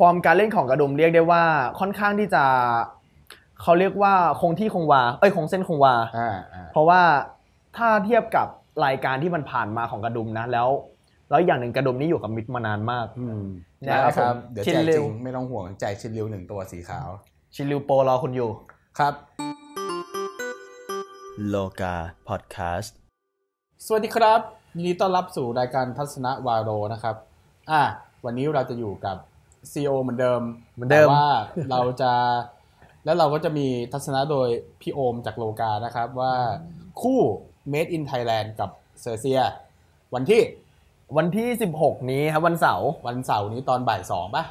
ฟอร์มการเล่นของกระดุมเรียกได้ว่าค่อนข้างที่จะ เขาเรียกว่าคงที่คงวาเอ้ยคงเส้นคงวา เพราะว่าถ้าเทียบกับรายการที่มันผ่านมาของกระดุมนะแล้ว แล้วอย่างหนึ่งกระดุมนี่อยู่กับมิดมานานมากนะครับ เดี๋ยวใจจริงไม่ต้องห่วงใจชินริวหนึ่งตัวสีขาว ชินริวโปรรอคุณอยู่ครับโลกาพอดแคสต์สวัสดีครับยินดีต้อนรับสู่รายการทัศนวาโรนะครับ อ่า วันนี้เราจะอยู่กับซีอเหมือนเดิมเหมือนเดิมว่าเราจะแล้วเราก็จะมีทัศนะโดยพี่โอมจากโลกานะครับว่าคู่ Made in Thailand กับเซอร์เซีย วันที่วันที่ 16 นี้ครับ วันเสาร์วันเสาร์นี้ตอนบ่ายสองป่ะ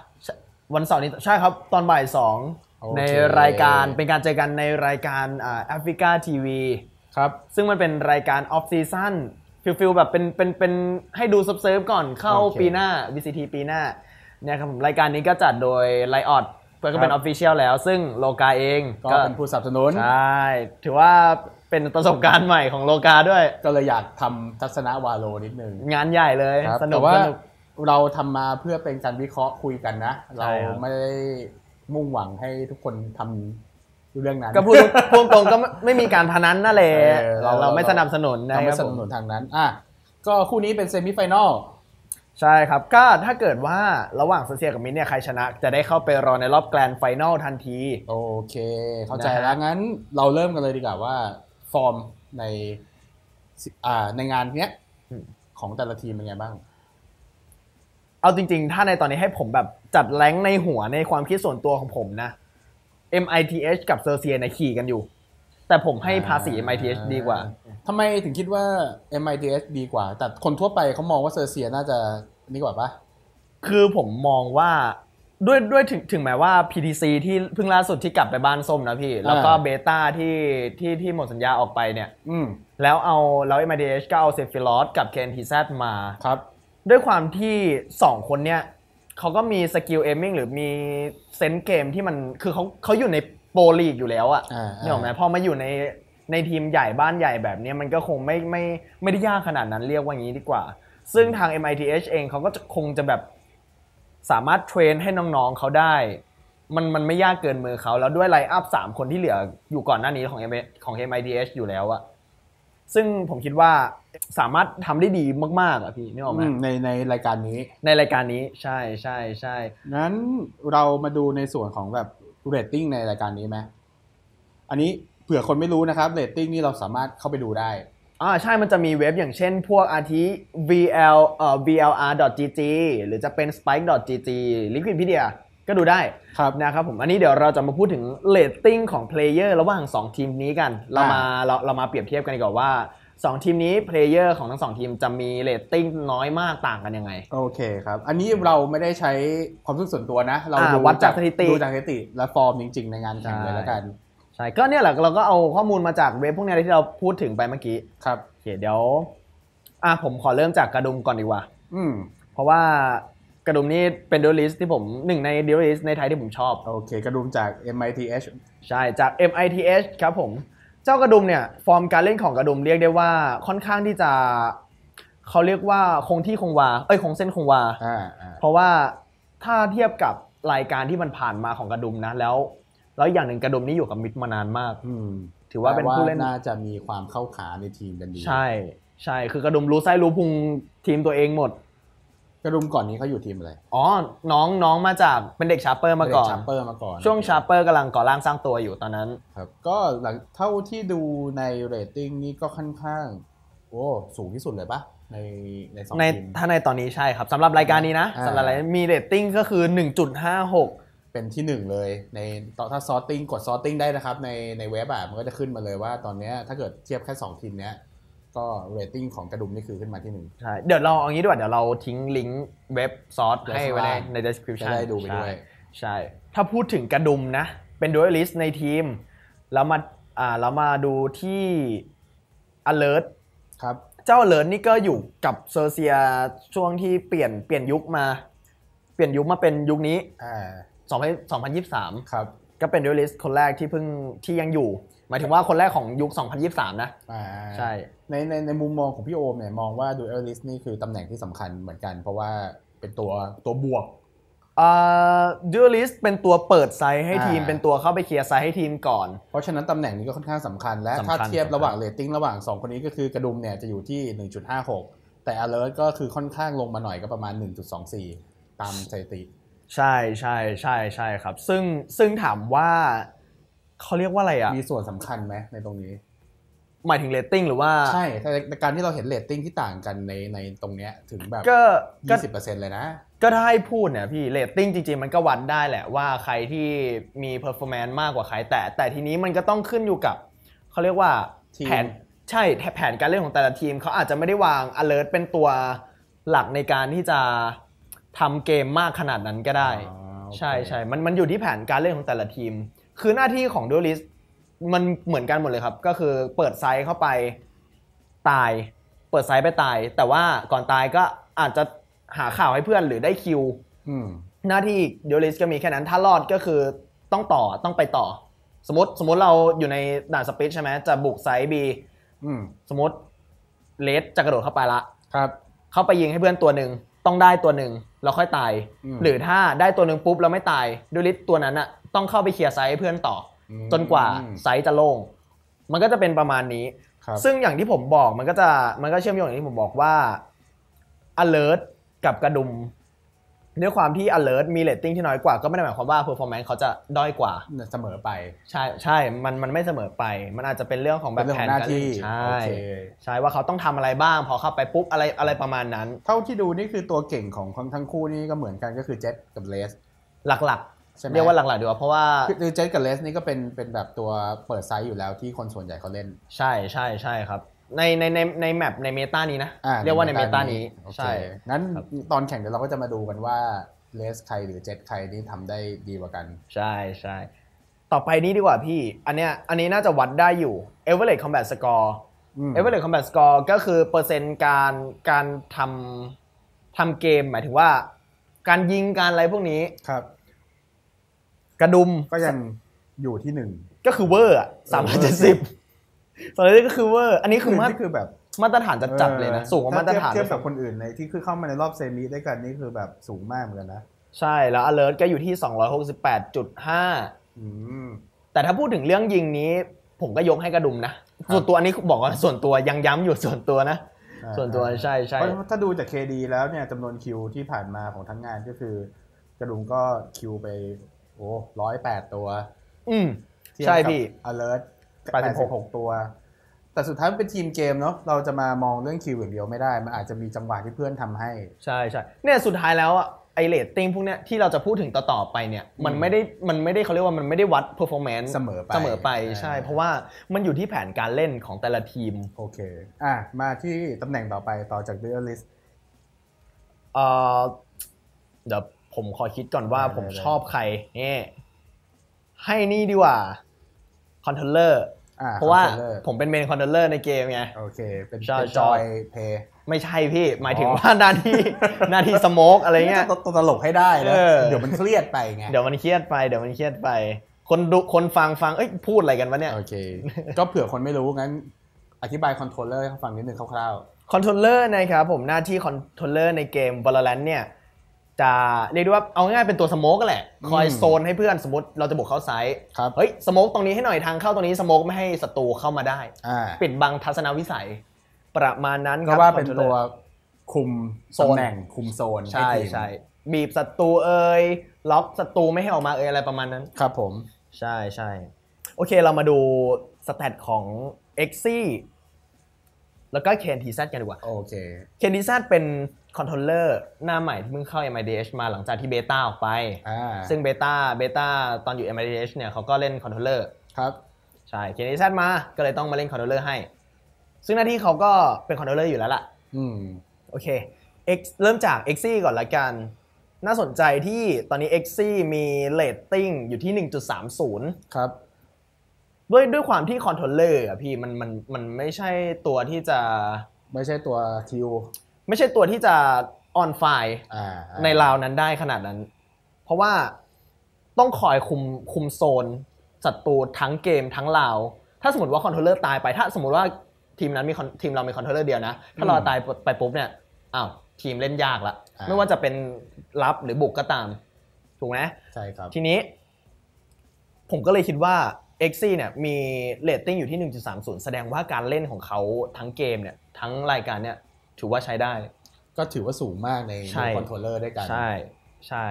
วันเสาร์นี้ใช่ครับตอนบ่ายสองในรายการเป็นการเจอกันในรายการแอฟริกาทีวีครับซึ่งมันเป็นรายการออฟซีซั่นฟิลฟิลแบบเป็นเป็นเป็นให้ดูซับเซิร์ฟก่อนเข้าปีหน้า VCT ปีหน้าเนี่ยครับผมรายการนี้ก็จัดโดยไลออดเพื่อก็เป็นออฟฟิเชียลแล้วซึ่งโลกาเองก็เป็นผู้สนับสนุนใช่ถือว่าเป็นประสบการณ์ใหม่ของโลกาด้วยก็เลยอยากทำทัศนวาโลนิดนึง งานใหญ่เลยสนุกว่าเราทำมาเพื่อเป็นการวิเคราะห์คุยกันนะ เราไม่ได้มุ่งหวังให้ทุกคนทำเรื่องนั้นก็พูดพูดตรงก็ไม่มีการพนันนั่นแหละเราไม่สนับสนุนนะไม่สนับสนุนทางนั้นอ่ะก็คู่นี้เป็นเซมิไฟแนลใช่ครับ ก็ถ้าเกิดว่าระหว่างเซเซียกับมินเนี่ยใครชนะ จะได้เข้าไปรอในรอบแกรนด์ไฟนอลทันที โอเค เข้าใจแล้ว งั้นเราเริ่มกันเลยดีกว่าว่าฟอร์มในในงานเนี้ย ของแต่ละทีมเป็นไงบ้าง เอาจริงๆ ถ้าในตอนนี้ให้ผมแบบจัดแรงในหัวในความคิดส่วนตัวของผมนะ MITH กับเซอร์เซียในขี่กันอยู่แต่ผมให้ภาษี MITH ดีกว่า ทำไมถึงคิดว่า MITH ดีกว่า แต่คนทั่วไปเขามองว่าเซอร์เซียน่าจะนี่กว่าปะคือผมมองว่า ด้วยด้วยถึงถึงแม้ว่า PTC ที่เพิ่งล่าสุดที่กลับไปบ้านส้มนะพี่ แล้วก็เบต้าที่ที่ที่หมดสัญญาออกไปเนี่ย อืแล้วเอาแล้ว MIDH ก็เอาเซฟิลอสกับ KNTZ มา ครับ ด้วยความที่2คนเนี่ยเขาก็มีสกิลเอมมิ่งหรือมีเซนเกมที่มันคือเขาเขาอยู่ในโปรลีกอยู่แล้วอ่ะเนี่ยหรอไหมพอมาอยู่ในในทีมใหญ่บ้านใหญ่แบบนี้มันก็คงไม่ไม่ไม่ได้ยากขนาดนั้นเรียกว่างี้ดีกว่า ซึ่งทาง MITH เองเขาก็จะคงจะแบบสามารถเทรนให้น้องๆเขาได้ มันมันไม่ยากเกินมือเขา แล้วด้วยไลอัพสามคนที่เหลืออยู่ก่อนหน้านี้ของ M ของ MITH อยู่แล้วอะซึ่งผมคิดว่าสามารถทำได้ดีมากๆ อ่ะพี่นี่ออกไหมในในรายการนี้ ในรายการนี้ใช่ใช่ใช่งั้นเรามาดูในส่วนของแบบเรตติ้งในรายการนี้ไหมอันนี้เผื่อคนไม่รู้นะครับเรตติ้งนี่เราสามารถเข้าไปดูได้ อ่าใช่มันจะมีเว็บอย่างเช่นพวกอาทิ vl เอ่อ vlr.gg หรือจะเป็น spike.gg liquidpedia ก็ดูได้ครับนะครับผม อันนี้เดี๋ยวเราจะมาพูดถึงเลตติ้งของเพลเยอร์ระหว่าง 2 ทีมนี้กัน เรามาเราเรามาเปรียบเทียบกันดีกว่าว่าสองทีมนี้เพลเยอร์ของทั้งสองทีมจะมีเรตติ้งน้อยมากต่างกันยังไง โอเคครับ อันนี้เราไม่ได้ใช้ความรู้สุขส่วนตัวนะ เราดูวัดจากสถิติดูจากสถิติ และฟอร์มจริงๆ ในงานแข่งเลยแล้วกันใช่ก็เนี่ยแหละเราก็เอาข้อมูลมาจากเว็บ พวกนี้ที่เราพูดถึงไปเมื่อกี้ ครับโอเคเดี๋ยว อ่ะผมขอเริ่มจากกระดุมก่อนดีกว่าอืม เพราะว่ากระดุมนี่เป็นดูลิสที่ผมหนึ่งในดูลิสในไทยที่ผมชอบโอเค กระดุมจาก MITH ใช่จาก MITH ครับผมเจ้ากระดุมเนี่ยฟอร์มการเล่นของกระดุมเรียกได้ว่าค่อนข้างที่จะเขาเรียกว่าคงที่คงวาเอ้ยคงเส้นคงวาเพราะว่าถ้าเทียบกับรายการที่มันผ่านมาของกระดุมนะแล้ว แล้วอย่างหนึ่งกระดุมนี่อยู่กับมิดมานานมากอถือว่าเป็นผู้เล่นน่าจะมีความเข้าขาในทีมกันดีใช่ ใช่คือกระดุมรู้ไส้รู้พุงทีมตัวเองหมดกระดุมก่อนนี้เขาอยู่ทีมอะไร อ๋อ น้อง น้องมาจากเป็นเด็กชาเปอร์มาก่อนชาเปอร์มาก่อน ช่วงชาเปอร์กำลังก่อร่างสร้างตัวอยู่ตอนนั้นครับก็หลังเท่าที่ดูในเรตติ้งนี้ก็ค่อนข้าง โอ้ สูงที่สุดเลยปะ ใน ในสองในถ้าในตอนนี้ใช่ครับ สำหรับรายการนี้นะสำหรับอะไร มีเรตติ้งก็คือ 1.56 เป็นที่ 1 เลย ในตถ้าซอร์ติ้งกดซอร์ติ้งได้นะครับ ใน ในเว็บอ่ะมันก็จะขึ้นมาเลยว่าตอนนี้ถ้าเกิดเทียบแค่2ทีมเนี้ยก็เรตติ้งของกระดุมนี่คือขึ้นมาที่หนึ่งใช่เดี๋ยวเราเอางี้ดีกว่าเดี๋ยวเราทิ้งลิงก์เว็บซอสให้ไว้ในใน description ได้ดูไปด้วยใช่ ถ้าพูดถึงกระดุมนะ เป็นดูลิสในทีมแล้วมาอ่าแล้วมาดูที่อเลิร์ t ครับเจ้าอเลิร์ t นี่ก็อยู่กับเซอร์เซียช่วงที่เปลี่ยนเปลี่ยนยุคมา เปลี่ยนยุคมาเป็นยุคนี้อ่าสองพันยี่สิบสามครับก็เป็นดูลิสคนแรกที่เพิ่งที่ยังอยู่หมายถึงว่าคนแรกของยุค 2023 นะใช่ในในในมุมมองของพี่โอมเนี่ยมองว่าดูเอลลิสนี่คือตำแหน่งที่สำคัญเหมือนกัน เพราะว่าเป็นตัวตัวบวกดูเอลลิสเป็นตัวเปิดไซส์ให้ทีมเป็นตัวเข้าไปเคลียร์ไซส์ให้ทีมก่อน เพราะฉะนั้นตำแหน่งนี้ก็ค่อนข้างสำคัญและถ้าเทียบระหว่างเรตติ้งระหว่าง 2 คนนี้ก็คือกระดุมเนี่ยจะอยู่ที่ 1.56 แต่อ a l e r ์ก็คือค่อนข้างลงมาหน่อยก็ประมาณ 1.24 ตามสถิติใช่ใช่ใช่ใช่ครับซึ่งซึ่งถามว่าเขาเรียกว่าอะไรอ่ะ มีส่วนสำคัญไหมในตรงนี้ หมายถึงเรตติ้งหรือว่า ใช่แต่การที่เราเห็นเรตติ้งที่ต่างกันในในตรงเนี้ยถึงแบบก็ยี่สิบเปอร์เซ็นต์เลยนะ ก็ถ้าให้พูดเนี่ยพี่เรตติ้งจริง ๆ มันก็วัดได้แหละว่าใครที่มีเพอร์ฟอร์แมนซ์มากกว่าใครแต่แต่ทีนี้มันก็ต้องขึ้นอยู่กับเขาเรียกว่าแผนใช่แผนการเล่นของแต่ละทีมเขาอาจจะไม่ได้วาง alert เป็นตัวหลักในการที่จะทำเกมมากขนาดนั้นก็ได้ ใช่ใช่ มันมันอยู่ที่แผนการเล่นของแต่ละทีมคือหน้าที่ของดูริสมันเหมือนกันหมดเลยครับ ก็คือเปิดไซส์เข้าไปตาย เปิดไซส์ไปตาย แต่ว่าก่อนตายก็อาจจะหาข่าวให้เพื่อนหรือได้คิวหน้าที่ดู a ิสก็มีแค่นั้น ถ้ารอดก็คือต้องต่อต้องไปต่อ สมมติสมมติเราอยู่ในด่านสปิชใช่ไหมจะบุกไซส์บีสมมติเลสจะกระโดดเข้าไปละครับเข้าไปยิงให้เพื่อนตัวหนึ่ง ต้องได้ตัวหนึ่งเราค่อยตาย หรือถ้าได้ตัวหนึ่งปุ๊บเราไม่ตายดูลิสตัวนั้นอะต้องเข้าไปเคลียร์ไซส์เพื่อนต่อจนกว่าไซส์จะโล่งมันก็จะเป็นประมาณนี้ ซึ่งอย่างที่ผมบอกมันก็จะมันก็เชื่อมโยงอย่างที่ผมบอกว่า alert กับกระดุมด้วยความที่ alert มี rating ที่น้อยกว่า ก็ไม่ได้หมายความว่า performance เขาจะด้อยกว่าเสมอไป ใช่ใช่มันมันไม่เสมอไป มันอาจจะเป็นเรื่องของแบบแผนการใช่ใช่ ว่าเขาต้องทำอะไรบ้าง พอเข้าไปปุ๊บอะไรอะไรประมาณนั้นเท่าที่ดูนี่คือตัวเก่งของทั้งคู่นี่ก็เหมือนกันก็คือเจ็ตกับเลสหลักช่ไหมเรียกว่าหลักๆดีกว่าเพราะว่าคือเจสกับเลสนี่ก็เป็นเป็นแบบตัวเปิดไซส์อยู่แล้วที่คนส่วนใหญ่เขาเล่นใช่ใช่ใช่ครับ ในในในในแมปในเมตานี้นะ เรียกว่าในเมตานี้ ใช่ งั้นตอนแข่งเดี๋ยวเราก็จะมาดูกันว่าเลสใครหรือเจ็ใครที่ทำได้ดีกว่ากันใช่ใช่ต่อไปนี้ดีกว่าพี่ อันเนี้ยอันนี้น่าจะวัดได้อยู่เอเวอร์เร c คอมแบทสกอร์เอเวอร์เร b คอมแบทสก็คือเปอร์เซ็นต์การการทำทำเกมหมายถึงว่า การยิงการอะไรพวกนี้ครับกระดุม ก็ยังอยู่ที่หนึ่ง ก็คือเวอร์อ่ะสามพันเจ็ดสิบสองร้อยก็คือเวอร์ อันนี้คือมาตรคือแบบมาตรฐานจัดเลยนะ สูงกว่ามาตรฐาน เทียบกับคนอื่นในที่คือเข้ามาในรอบเซมิได้กันนี่คือแบบสูงมากเหมือนกันนะ ใช่แล้วลิร์ t ก็อยู่ที่สอองร้ยหกสิบแปดดจุห้าแต่ถ้าพูดถึงเรื่องยิงนี้ผมก็ยกให้กระดุมนะ ส่วนตัวอันนี้บอกว่าส่วนตัวยังย้ำอยู่ส่วนตัวนะส่วนตัวใช่ใช่ถ้าดูจากเคดีแล้วเนี่ยจำนวนคิว ที่ผ่านมาของทั้งงานก็คือกระดุมก็คิวไปโอ้ร้อยแปดตัว อืมใช่พี่ alert แปดสิบหกตัว แต่สุดท้ายเป็นทีมเกมเนาะ เราจะมามองเรื่องคิวอย่างเดียวไม่ได้ มันอาจจะมีจังหวะที่เพื่อนทำให้ ใช่ใช่เนี่ยสุดท้ายแล้วอะไอเลตติ้งพวกเนี้ยที่เราจะพูดถึงต่อๆไปเนี่ย มันไม่ได้มันไม่ได้เขาเรียกว่ามันไม่ได้วัดเพอร์ฟอร์แมนซ์เสมอไปเสมอไปใช่ เพราะว่ามันอยู่ที่แผนการเล่นของแต่ละทีม โอเค อ่ะมาที่ตำแหน่งต่อไปต่อจากเดอร์ลิสเอ่อเดี๋ยวผมขอคิดก่อนว่าผมชอบใครเนี่ยให้นี่ดีกว่าคอนโทรลเลอร์เพราะว่าผมเป็นเมนคอนโทรลเลอร์ในเกมไงโอเค เป็นจอยเพย์ไม่ใช่พี่ หมายถึงว่าหน้าที่หน้าที่สโมกอะไรเงี้ยตตลกให้ได้นะเดี๋ยวมันเครียดไปไงเดี๋ยวมันเครียดไป เดี๋ยวมันเครียดไป คนดูคนฟังฟังเอ้ยพูดอะไรกันวะเนี่ยโอเค ก็เผื่อคนไม่รู้งั้นอธิบายคอนโทรลเลอร์ให้ฟังนิดนึงคร่าวๆคอนโทรลเลอร์นะครับ ผมหน้าที่คอนโทรลเลอร์ในเกม Valorant เนี่ยจะเรียกได้ว่าเอาง่ายๆเป็นตัวสโมกก็แหละ คอยโซนให้เพื่อน สมมติเราจะบุกเข้าไซส์เฮ้ยสโมกตรงนี้ให้หน่อยทางเข้าตรงนี้สโมกไม่ให้ศัตรูเข้ามาได้ ปิดบังทัศนวิสัยประมาณนั้นครับเพราะว่าเป็นตัวคุมโซนแหน่งคุมโซนใช่ใช่บีบศัตรูเอ่ยล็อกศัตรูไม่ให้ออกมาเอ่ยอะไรประมาณนั้นครับผมใช่ใช่โอเคเรามาดูสแตทของเอ็กซี่แล้วก็เคนีซั z กันดีกว่าโอเคเคนีซั z เป็นคอนโทรลเลอร์หน้าใหม่ที่เพิ่งเข้า MIDH มาหลังจากที่เบต้าออกไป ซึ่งเบต้าเบต้าตอนอยู่ MIDH เนี่ยเขาก็เล่นคอนโทรลเลอร์ครับ ใช่เขีนนแซนมาก็เลยต้องมาเล่นคอนโทรลเลอร์ให้ ซึ่งหน้าที่เขาก็เป็นคอนโทรลเลอร์อยู่แล้วล่ะโอเคเริ่มจาก x ซี่ก่อนละกัน น่าสนใจที่ตอนนี้ x ซี่มีเลตติ้งอยู่ที่ 1.30 ครับ ด้วยด้วยความที่คอนโทรลเลอร์อะพี่มันมันมันไม่ใช่ตัวที่จะไม่ใช่ตัวทิวไม่ใช่ตัวที่จะออนไฟในราวนั้นได้ขนาดนั้น เพราะว่าต้องคอยคุมคุมโซนศัตรูทั้งเกมทั้งราวถ้าสมมติว่าคอนโทรลเลอร์ตายไป ถ้าสมมติว่าทีมนั้นมีทีมเรามีคอนโทรลเลอร์เดียวนะ ถ้าเราตายไปปุ๊บเนี่ยอ้าวทีมเล่นยากละ ไม่ว่าจะเป็นรับหรือบุกก็ตาม ถูกไหมใช่ครับ ทีนี้ ผมก็เลยคิดว่า x ซี่เนี่ยมีเลตติ้งอยู่ที่ 1.30 แสดงว่าการเล่นของเขาทั้งเกมเนี่ยทั้งรายการเนี่ยถือว่าใช้ได้ ก็ถือว่าสูงมากในคอนโทรลเลอร์ด้วยกัน ใช่ ใช่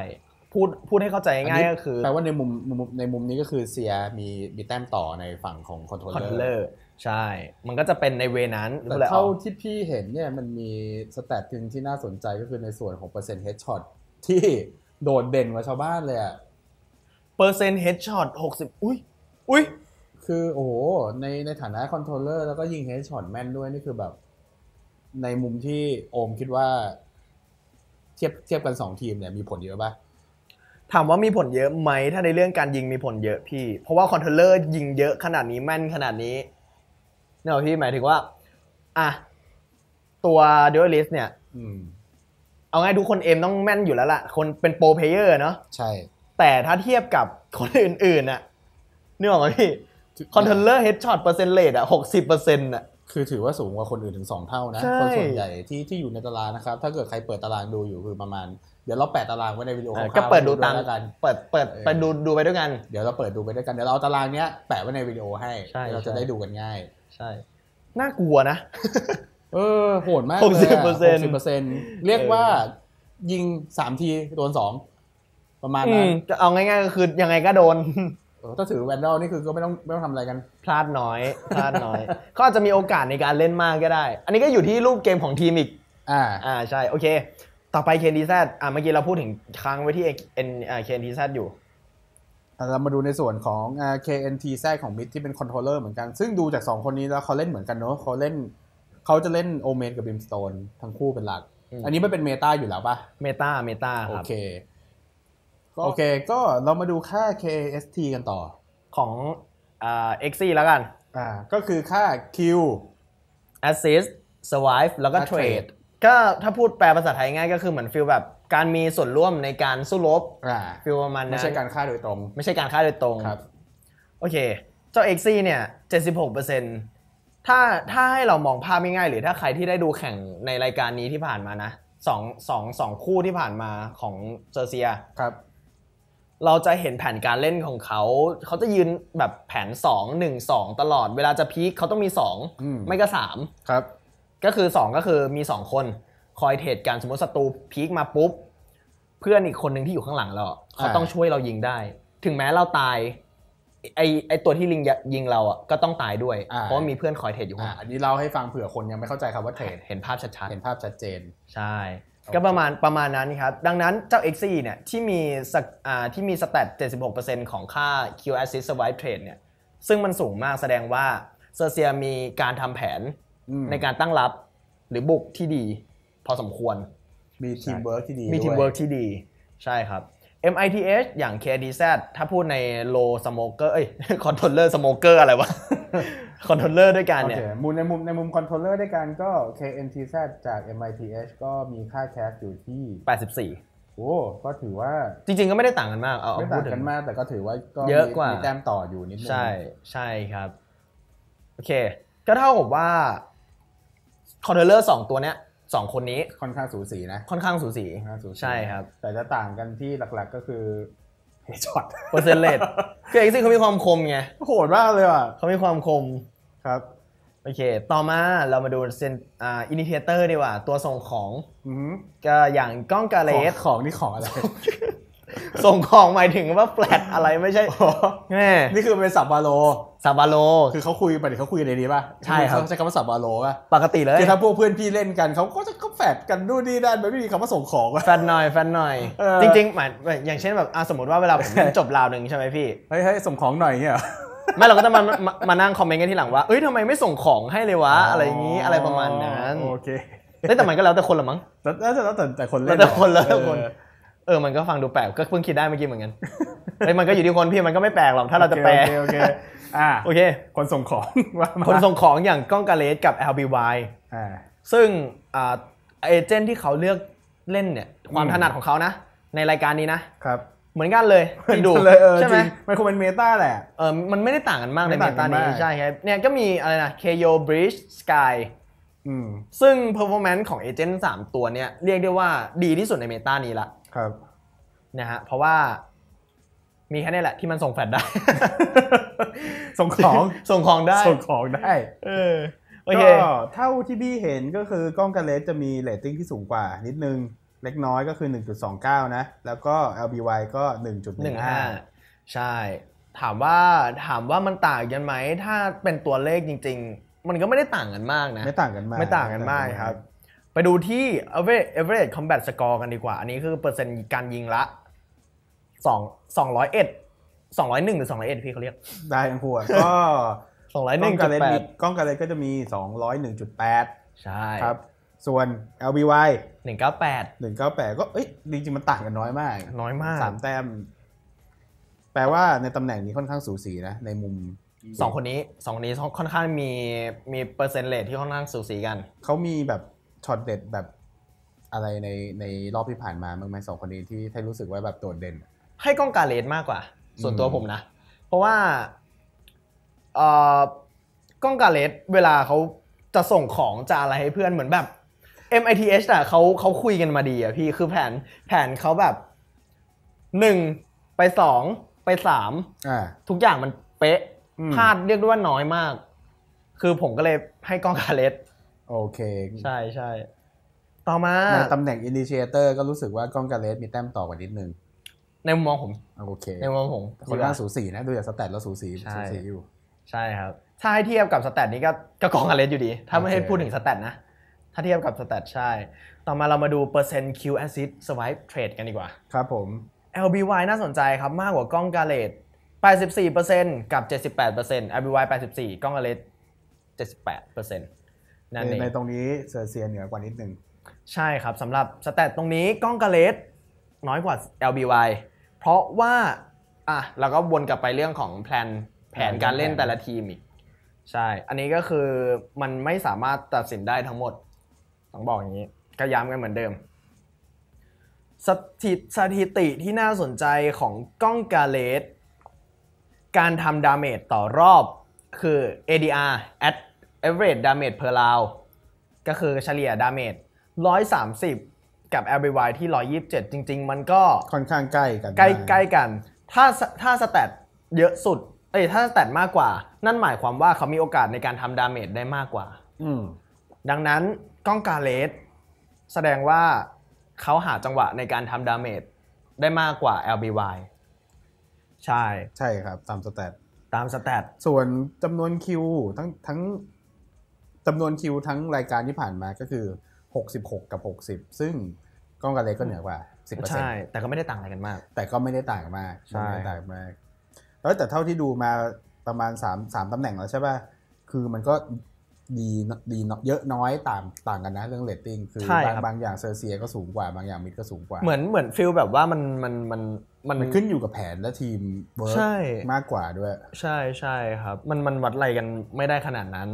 พูดพูดให้เข้าใจง่ายก็คือ แปลว่าในมุมในมุมนี้ก็คือเซียมีมีแต้มต่อในฝั่งของคอนโทรลเลอร์ใช่ มันก็จะเป็นในเวนั้นแต่เท่าที่พี่เห็นเนี่ยมันมีสแตทถึงที่น่าสนใจก็คือในส่วนของเปอร์เซ็นต์เฮดช็อตที่โดดเด่นกว่าชาวบ้านเลยอะเปอร์เซ็นต์เฮดช็อตหกสิบอุ้ยอุ้ยคือโอ้ในในฐานะคอนโทรลเลอร์แล้วก็ยิงเฮดช็อตแม่นด้วยนี่คือแบบในมุมที่โอมคิดว่าเทียบเทียบกันสองทีม เนี่ยมีผลเยอะปะถามว่ามีผลเยอะไหมถ้าในเรื่องการยิงมีผลเยอะพี่ เพราะว่าคอนเทนลเลอร์ยิงเยอะขนาดนี้แม่นขนาดนี้เนี่ยพี่หมายถึงว่า อ่ะตัวเดอลิสเนี่ยเอาง่ายทุกคนเอมต้องแม่นอยู่แล้วล่ะ คนเป็นโปรเพเยอร์เนาะใช่ แต่ถ้าเทียบกับคนอื่นๆน่ะน่กออกไหพี่คอนเทนลเลอร์เฮดช็อตเปอร์เซ็นต์เลทอ่ะหกสิบเปอร์เซ็นต์อ่ะคือถือว่าสูงกว่าคนอื่นถึงสองเท่านะคนส่วนใหญ่ที่ที่อยู่ในตารางนะครับ ถ้าเกิดใครเปิดตารางดูอยู่คือประมาณ เดี๋ยวเราแปะตารางไว้ในวิดีโอก็เปิดดูตามกันเปิดเปิดไปดูดูไปด้วยกัน เดี๋ยวเราเปิดดูไปด้วยกันเดี๋ยวเราเอาตารางเนี้ย แปะไว้ในวิดีโอให้ เราจะได้ดูกันง่ายใช่น่ากลัวนะ เออโหดมากเลยหกสิบเปอร์เซ็นต์หกสิบเปอร์เซ็นต์เรียกว่ายิงสามทีโดนสองประมาณนั้นจะเอาง่ายๆก็คือยังไงก็โดนถ้าถือแวนดอลนี่คือก็ไม่ต้องไม่ต้องทำอะไรกันพลาดน้อยพลาดน้อย ก็อาจจะมีโอกาสในการเล่นมากก็ได้ อันนี้ก็อยู่ที่รูปเกมของทีมอีกอ่าอ่าใช่ โอเค ต่อไปเคแซดอ่าเมื่อกี้เราพูดถึงค้างไว้ที่เอดีแซดอยู่เรามาดูในส่วนของ KNT แทรของมิดที่เป็นคอนโทรลเลอร์เหมือนกัน ซึ่งดูจากสองคนนี้แล้วเขาเล่นเหมือนกันเนาะเขาเล่นเขาจะเล่นโอเมนกับบิมสโตนทั้งคู่เป็นหลัก อันนี้ไม่เป็นเมตาอยู่แล้วปะเมตาเมตาครับโอเคโอเค ก็เรามาดูค่า KAST กันต่อของอ่า XC แล้วกัน อ่า ก็คือค่า Q assist survive แล้วก็ trade ก็ถ้าพูดแปลภาษาไทยง่ายก็คือเหมือนฟิลแบบการมีส่วนร่วมในการสู้รบฟิลประมาณนั้น ไม่ใช่การฆ่าโดยตรง ไม่ใช่การฆ่าโดยตรง ครับ โอเค เจ้า XC เนี่ย 76%ถ้าถ้าให้เรามองภาพง่ายๆหรือถ้าใครที่ได้ดูแข่งในรายการนี้ที่ผ่านมานะสองสองสองคู่ที่ผ่านมาของเซอร์เซีย ครับเราจะเห็นแผนการเล่นของเขา เขาจะยืนแบบแผน2 1 2ตลอด เวลาจะพีคเขาต้องมี2ไม่ก็3ครับ ก็คือ2ก็คือมี2คนคอยเทรดการสมมติศัตรูพีคมาปุ๊บ เพื่อนอีกคนหนึ่งที่อยู่ข้างหลังเราเขาต้องช่วยเรายิงได้ ถึงแม้เราตายไอไอตัวที่ลิงยิงเราอ่ะก็ต้องตายด้วยเพราะมีเพื่อนคอยเทรดอยู่ข้างอันนี้เราให้ฟังเผื่อคนยังไม่เข้าใจคำว่าเทรดเห็นภาพชัดๆเห็นภาพชัดเจนใช่ก็ประมาณประมาณนั้นครับดังนั้นเจ้า XE เนี่ยที่มีสที่มีสแตท76%ของค่า Q Assist Survive Trade เนี่ยซึ่งมันสูงมากแสดงว่าเซอร์เซียมีการทำแผนในการตั้งรับหรือบุกที่ดี พอสมควร มีทีมเวิร์กที่ดีมีทีมเวิร์กที่ดีใช่ครับ MITH อย่าง KDZ ถ้าพูดใน low smoker เอ้ย controller smoker อะไรวะ controller ด้วยกันเนี่ยมุมในมุมในมุม controller ด้วยกันก็ KNTZ จาก MITH ก็มีค่าแคสอยู่ที่ 84 โอ้ก็ถือว่าจริงๆ ก็ไม่ได้ต่างกันมากเอาไม่ต่างกันมากแต่ก็ถือว่าก็เยอะกว่ามีแต้มต่ออยู่นิดนึงใช่ใช่ครับ โอเค ก็เท่ากับว่าคอน t ท o เลอร์สองตัวเนี้ยสองคนนี้ค่อนข้างสูสีนะค่อนข้างสูสีใช่ครับ แต่จะต่างกันที่หลักๆก็คือเฮจช็อตเปอร์เซนต์เลทคือเอ็กซิเขามีความคมไง โหดมากเลยอ่ะเขามีความคมครับ โอเค ต่อมาเรามาดูเซนอ่า อินิเทเตอร์ดีกว่าตัวส่งของก็อย่างกล้องกาเลสของนี่ของอะไรส่งของหมายถึงว่าแฟลตอะไรไม่ใช่แม่นี่คือเป็นสับบาโลสับบาโล คือเขาคุยไปเดี๋ยวเขาคุยในนี้ป่ะใช่ครับ ใช้คำว่าสับบาโลป่ะปกติเลยคือถ้าพวกเพื่อนพี่เล่นกันเขาก็จะก็แฟดกันนู่นนี่นั่นไม่มีคำว่าส่งของแฟดหน่อยแฟดหน่อย จริงๆเหมือนอย่างเช่นแบบสมมติว่าเวลาผมจบราวหนึ่งใช่ไหมพี่ เฮ้ยส่งของหน่อยเนี่ยไม่เราก็จะมามานั่งคอมเมนต์กันทีหลังว่า เอ้ยทำไมไม่ส่งของให้เลยวะอะไรอย่างนี้อะไรประมาณนั้น โอเคแต่แต่มันก็แล้วแต่คนละมั้งแล้วแต่แต่คนเล่นแต่คนแล้วแต่คนเออ มันก็ฟังดูแปลก ก็เพิ่งคิดได้เมื่อกี้เหมือนกันเฮ้ยมันก็อยู่ที่คนพี่ มันก็ไม่แปลกหรอก ถ้าเราจะแปลโอเคโอเค่าโอเค คนส่งของ คนส่งของอย่างก้องกาเลสกับ LBY อ่าซึ่งอ่าเอเจนต์ที่เขาเลือกเล่นเนี่ย ความถนัดของเขานะ ในรายการนี้นะครับเหมือนกันเลยที่ดู ใช่ไหมมันคงเป็นเมตาแหละเออมันไม่ได้ต่างกันมากในเมตานี้ใช่ครับเนี่ยก็มีอะไรนะ KO Bridge Sky ซึ่ง performance ของเอเจนต์สามตัวเนี่ยเรียกได้ว่าดีที่สุดในเมตานี้ละครับนะฮะเพราะว่า มีแค่นี้แหละที่มันส่งแฟลชได้ ส่งของส่งของได้ส่งของได้ เออโอเคเท่าที่พี่เห็นก็คือ กล้องกันเลสจะมีเรตติ้งที่สูงกว่านิดนึง เล็กน้อยก็คือ 1.29นะแล้วก็ LBY ก็1.15ใช่ ถามว่าถามว่ามันต่างกันไหม ถ้าเป็นตัวเลขจริง ๆ มันก็ไม่ได้ต่างกันมากนะไม่ต่างกันมาก ไม่ต่างกันมากครับไปดูที่ average combat score กันดีกว่า อันนี้คือเปอร์เซ็นต์การยิงละสองสองร้อยเอ็ดสองร้อยหนึ่งหรือสองร้อยเอ็ดพี่เขาเรียก ได้ทั้งคู่ก็สองร้อยหนึ่งจุดแปดกล้องกาเลนก็จะมีสอองงร้ยหนึ่จุดแปดใช่ครับ ส่วน LBY หนึ่งเก้าแปด198 ก็เอ้ยจริงงมันต่างกันน้อยมาก น้อยมากสามแต้ม แปลว่าในตำแหน่งนี้ค่อนข้างสูสีนะ ในมุมสองคนนี้สองคนนี้ค่อนข้างมีมีเปอร์เซ็นต์เลทที่ค่อนข้างสูสีกัน เขามีแบบช็อตเด็ดแบบอะไรในในรอบที่ผ่านมาบ้างไหมสองคนนี้ที่ให้รู้สึกว่าแบบโดดเด่น ให้กล้องกาเลสมากกว่าส่วนตัวผมนะ เพราะว่าเอ่อกล้องกาเลสเวลาเขาจะส่งของจะอะไรให้เพื่อนเหมือนแบบ MITH อ่ะเขาเขาคุยกันมาดีอ่ะพี่คือแผนแผนเขาแบบหนึ่งไปสองไปสามทุกอย่างมันเป๊ะพลาดเรียกได้ว่าน้อยมาก คือผมก็เลยให้กล้องกาเลสโอเค ใช่ใช่ต่อมาในตำแหน่งอินดิเชเตอร์ก็รู้สึกว่ากล้องกาเลสมีแต้มต่อกว่านิดนึง ในมุมมองผมโอเคในมุมมองผมคนล่าสูสีนะ ดูจากสแตทแล้วสูสีสูสีอยู่ใช่ครับ ถ้าให้เทียบกับสแตทนี้ก็ก็กองกาเลสอยู่ดี ถ้าไม่ให้พูดถึงสแตทนะ ถ้าเทียบกับสแตทใช่ ต่อมาเรามาดูเปอร์เซ็นต์คิวแอซิดสวายเทรดกันดีกว่า ครับผม LBY น่าสนใจครับมากกว่ากล้องกาเลส84%กับ78% LBY 84กล้องกาเลส78%ในในตรงนี้เซอร์เซียเหนือกว่านิดนึงใช่ครับสำหรับสแตทตรงนี้กล้องกาเลสน้อยกว่า LBY เพราะว่าอ่ะเราก็วนกลับไปเรื่องของแผนแผนการเล่นแต่ละทีมอีกใช่ อันนี้ก็คือมันไม่สามารถตัดสินได้ทั้งหมดต้องบอกอย่างนี้ก็ย้ำกันเหมือนเดิม สถิสถติที่น่าสนใจของกล้องกาเลสการทำดาเมจต่อรอบคือ ADR at average damage per round ก็คือเฉลี่ย damage 130 กับ LBY ที่ 127 จริง ๆ มันก็ค่อนข้างใกล้กันใกล้ใกล้กันถ้าถ้าสแตตเยอะสุดเอ้ยถ้าสแตตมากกว่า นั่นหมายความว่าเขามีโอกาสในการทำดาเมจได้มากกว่าอืดังนั้นกล้องกาเลสแสดงว่าเขาหาจังหวะในการทำดาเมจได้มากกว่า LBY ใช่ใช่ครับตามสแตตตามสแตตส่วนจำนวนคิวทั้งทั้งจำนวนคิวทั้งรายการที่ผ่านมาก็คือ 66 กับ 60 ซึ่งกล้องกันเลยก็เหนือกว่า 10%ใช่ แต่ก็ไม่ได้ต่างอะไรกันมาก แต่ก็ไม่ได้ต่างมากใช่ไม่ได้ต่างมาก แล้วแต่เท่าที่ดูมาประมาณ3 3ตำแหน่งแล้วใช่ป่ะคือมันก็ดีดีเยอะน้อยต่างต่างกันนะเรื่องเลตติ้งคือบางบางอย่างเซอร์เซียก็สูงกว่าบางอย่างมิดก็สูงกว่า เหมือนเหมือนฟิลแบบว่ามันมันมันมันขึ้นอยู่กับแผนและทีมเวิร์กมากกว่าด้วย ใช่ใช่ครับ มันมันวัดอะไรกันไม่ได้ขนาดนั้น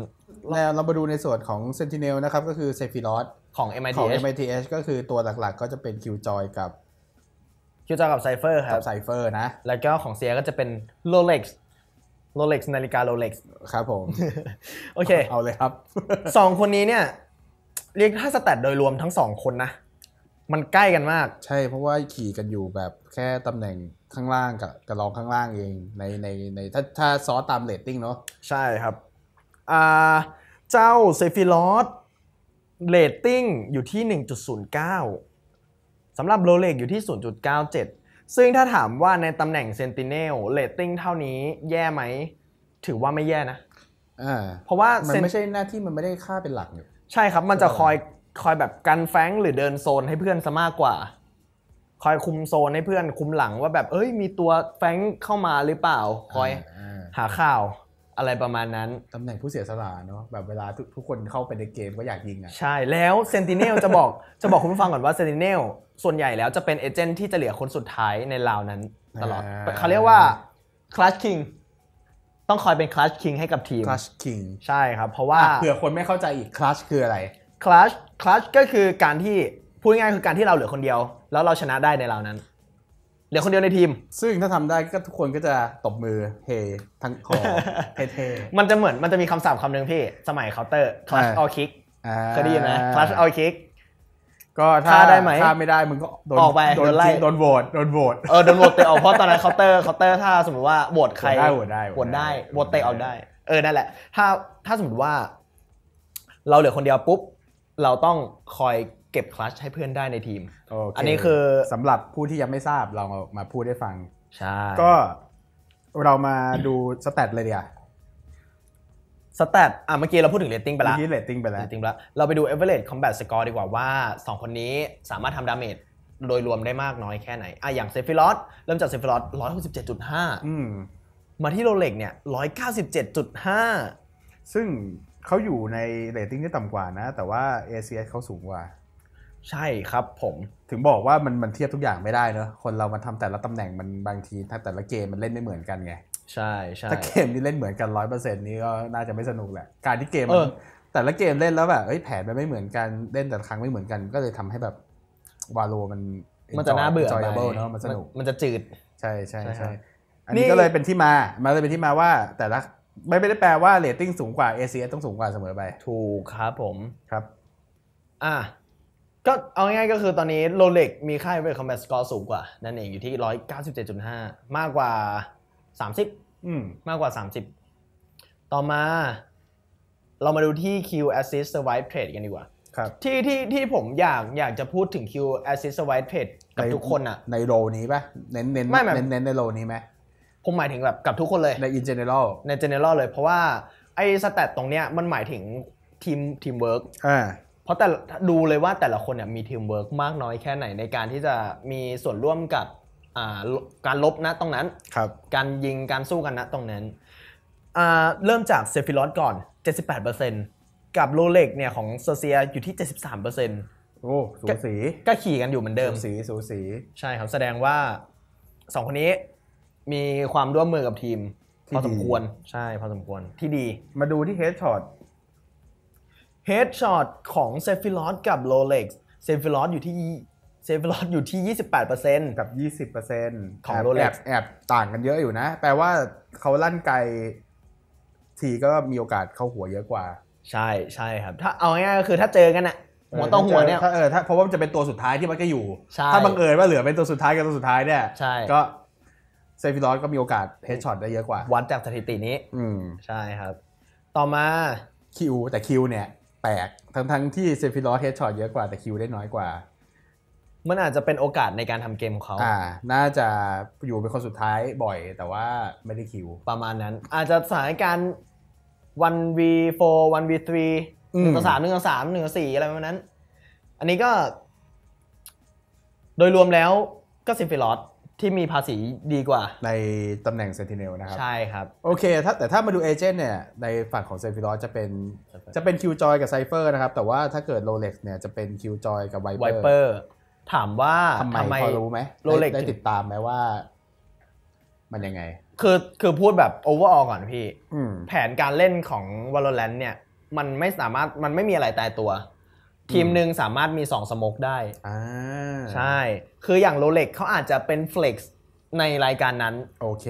เราเรามาดูในส่วนของ Sentinel นะครับ ก็คือ s e p h i r o t ของ MITH ของ MITH ก็คือตัวหลักๆก็จะเป็น Killjoy กับ Killjoy กับ Cypher ครับ กับ Cypher นะ แล้วก็ของเซียก็จะเป็น Rolex Rolex นาฬิกา Rolex ครับผม โอเคเอาเลยครับสองคนนี้เนี่ย เรียกถ้าสแตทโดยรวมทั้งสองคนนะ มันใกล้กันมากใช่เพราะว่าขี่กันอยู่แบบแค่ตำแหน่งข้างล่างกับกระรองข้างล่างเองในในในถ้าถ้าซอสตามเลตติ้งเนาะใช่ครับเจ้าเซฟิลอสเรตติ้งอยู่ที่ 1.09สำหรับโรเล็กอยู่ที่ 0.97 ซึ่งถ้าถามว่าในตำแหน่งเซนติเนลเรตติ้งเท่านี้แย่ไหม ถือว่าไม่แย่นะเพราะว่ามันไม่ใช่หน้าที่มันไม่ได้ค่าเป็นหลักอยู่ใช่ครับมันจะคอยคอยแบบกันแฟงหรือเดินโซนให้เพื่อนซะมากกว่า คอยคุมโซนให้เพื่อนคุมหลังว่าแบบเอ้ยมีตัวแฟงเข้ามาหรือเปล่าคอยหาข่าวอะไรประมาณนั้นตำแหน่งผู้เสียสละเนาะแบบเวลาทุกคนเข้าไปในเกมก็อยากยิงอ่ะใช่แล้วเซนติเนลจะบอกจะบอกคุณผู้ฟังก่อนว่าเซนติเนลส่วนใหญ่แล้วจะเป็นเอเจนต์ที่จะเหลือคนสุดท้ายในราวนั้นตลอด เขาเรียกว่าคลัชคิงต้องคอยเป็นคลัชคิงให้กับทีมคลัชคิงใช่ครับ เพราะว่าเผื่อคนไม่เข้าใจอีกคลัชคืออะไรคลัชคลัชก็คือการที่ พูดง่ายคือการที่เราเหลือคนเดียว แล้วเราชนะได้ในราวนั้นลือคนเดียวในทีม ซึ่งถ้าทำได้ก็ทุกคนก็จะตบมือเฮทั้งคอเท่มันจะเหมือนมันจะมีคำศัพท์คำหนึ่งพี่ สมัยเคาน์เตอร์คลัชออคิกเคยได้ยินไหมคลัชออคิกก็ถ้าได้ไหมถ้าไม่ได้มึงก็โดนออกไปโดนไล่โดนโหวตโดนโหวตเออโดนโหวตเตะออก เพราะตอนนั้นเคาน์เตอร์เคาน์เตอร์ถ้าสมมติว่าโหวตใครโหวตได้โหวตดได้โหวตเตะออกได้ เออนั่นแหละ ถ้าถ้าสมมติว่า เราเหลือคนเดียวปุ๊บเราต้องคอยเก็บคลัชให้เพื่อนได้ในทีม อันนี้คือสำหรับผู้ที่ยังไม่ทราบ เรามาพูดให้ฟัง ใช่ ก็เรามาดูสแตทเลยเดียวสแตทอ่ะเมื่อกี้เราพูดถึงเรตติ้งไปแล้วเมื่อกี้เรตติ้งไปแล้วเรตติ้งแล้ว เราไปดู a v e r ส g e คอมแบทสกอร์ดีกว่าว่า 2 คนนี้สามารถทำดาเมจโดยรวมได้มากน้อยแค่ไหนอ่ะอย่างเซฟิลอสเริ่มจากเซฟิลอสร้อยหกสิบเจ็ดจุดห้ามาที่โรเล็กเนี่ยร้อยเก้าสิบเจ็ดจุดห้าซึ่งเขาอยู่ในเรตติ้งที่ต่ำกว่านะแต่ว่าเอเชียเขาสูงกว่าใช่ครับผมถึงบอกว่ามันมันเทียบทุกอย่างไม่ได้เนอะคนเรามันทำแต่ละตำแหน่งมันบางที ถ้าแต่ละเกมมันเล่นไม่เหมือนกันไง ใช่ใช่ถ้าเกมที่เล่นเหมือนกันร้อยเปอร์เซ็นต์นี้ก็น่าจะไม่สนุกแหละการที่เกมแต่ละเกมเล่นแล้วแบบเอ้ยแผนมันไม่เหมือนกันเล่นแต่ครั้งไม่เหมือนกันก็เลยทำให้แบบวาโลมันมันจะน่าเบื่อไปเนาะมันสนุกมันจะจืด ใช่ใช่ใช่อันนี้ก็เลยเป็นที่มามาเลยเป็นที่มาว่า แต่ละไม่ไม่ได้แปลว่าเรตติ้งสูงกว่า ACS ต้องสูงกว่าเสมอไปถูกครับผมครับ อ่ะก็เอาง่ายก็คือตอนนี้โรเล็กมีค่าเวทคอมแบทสกอร์สูงกว่า นั่นเองอยู่ที่ร้้อยเเกาสิบจจ็ดุดห้ามากกว่าสามอืมมากกว่าสสามิบต่อมาเรามาดูที่คิวแอสซิสต์สวายเทรดกันดีกว่าครับที่ที่ที่ผมอยากอยากจะพูดถึงคิวแอสซิสต์สวายเทรดกับทุกคนอะในโรนี้ปะเน้นเน้นเน้นเน้นในโรนี้ไหมผมหมายถึงแบบกับทุกคนเลย ในอนเจเนอ r a ลในจเนอ r a ลเลยเพราะว่า ไอ้สแตตตรงเนี้ยมันหมายถึงทีมทีมเวิร์กอ่าเพราะแต่ดูเลยว่าแต่ละคนเนี่ยมีทีมเวิร์กมากน้อยแค่ไหนในการที่จะมีส่วนร่วมกับการลบนะตรงนั้นการยิงการสู้กันนะตรงนั้นเริ่มจากเซฟิลอสก่อน 78%กับโลเล็กเนี่ยของโซเซียอยู่ที่ 73%โอ้ สูสีก็ขี่กันอยู่เหมือนเดิมสูสีสูสีใช่ครับ แสดงว่าสองคนนี้มีความร่วมมือกับทีม พอสมควรใช่พอสมควรที่ดีมาดูที่เฮดช็อตเฮดช็อตของเซฟิลอสกับโรเล็กซ์เซฟิลอสอยู่ที่เซฟิลอสอยู่ที่ 28%กับ 20%ของโรเล็กซ์แอบต่างกันเยอะอยู่นะแปลว่าเขาลั่นไกลทีก็มีโอกาสเข้าหัวเยอะกว่า ใช่ใช่ครับ ถ้าเอาง่ายก็คือถ้าเจอกันอะหัวต้องหัวเนี่ยถ้าเออถ้าเพราะว่ามันจะเป็นตัวสุดท้ายที่มันก็อยู่ถ้าบังเอิญว่าเหลือเป็นตัวสุดท้ายกับตัวสุดท้ายเนี่ยก็เซฟิลอสก็มีโอกาสเฮดช็อตได้เยอะกว่า วัดจากสถิตินี้ อืมใช่ครับ ต่อมาคิวแต่คิวเนี่ยปลกทั้งทั้งที่เซฟิลอสเฮดช็อตเยอะกว่าแต่คิวได้น้อยกว่า มันอาจจะเป็นโอกาสในการทำเกมของเขาอ่าน่าจะอยู่เป็นคนสุดท้ายบ่อย แต่ว่าไม่ได้คิว ประมาณนั้น อาจจะสถานการณ์ 1v4 1v3 อืม1ต่อ3 1ต่อ3 1ต่อ4อะไรประมาณนั้น อันนี้ก็โดยรวมแล้วก็เซฟิลอสที่มีภาษีดีกว่าในตำแหน่งเซนติเนลนะครับ ใช่ครับโอเคถ้าแต่ถ้ามาดูเอเจนต์เนี่ย ในฝั่งของเซฟิลอจะเป็นจะเป็นคิวจอยกับไซเฟอร์นะครับแต่ว่าถ้าเกิดโรเล็กซ์เนี่ย จะเป็นคิวจอยกับไวเปอร์ถามว่าทำไมพอรู้ไหมโรเล็กได้ติดตามไหมว่า มันยังไงคือคือพูดแบบโอเวอร์ออลก่อนพี่แผนการเล่นของวอลเลนเนี่ยมันไม่สามารถ มันไม่มีอะไรตายตัวทีมหนึ่งสามารถมี 2 สโมกได้ ใช่ คืออย่างโรเล็กเขาอาจจะเป็นเฟล็กซ์ในรายการนั้น โอเค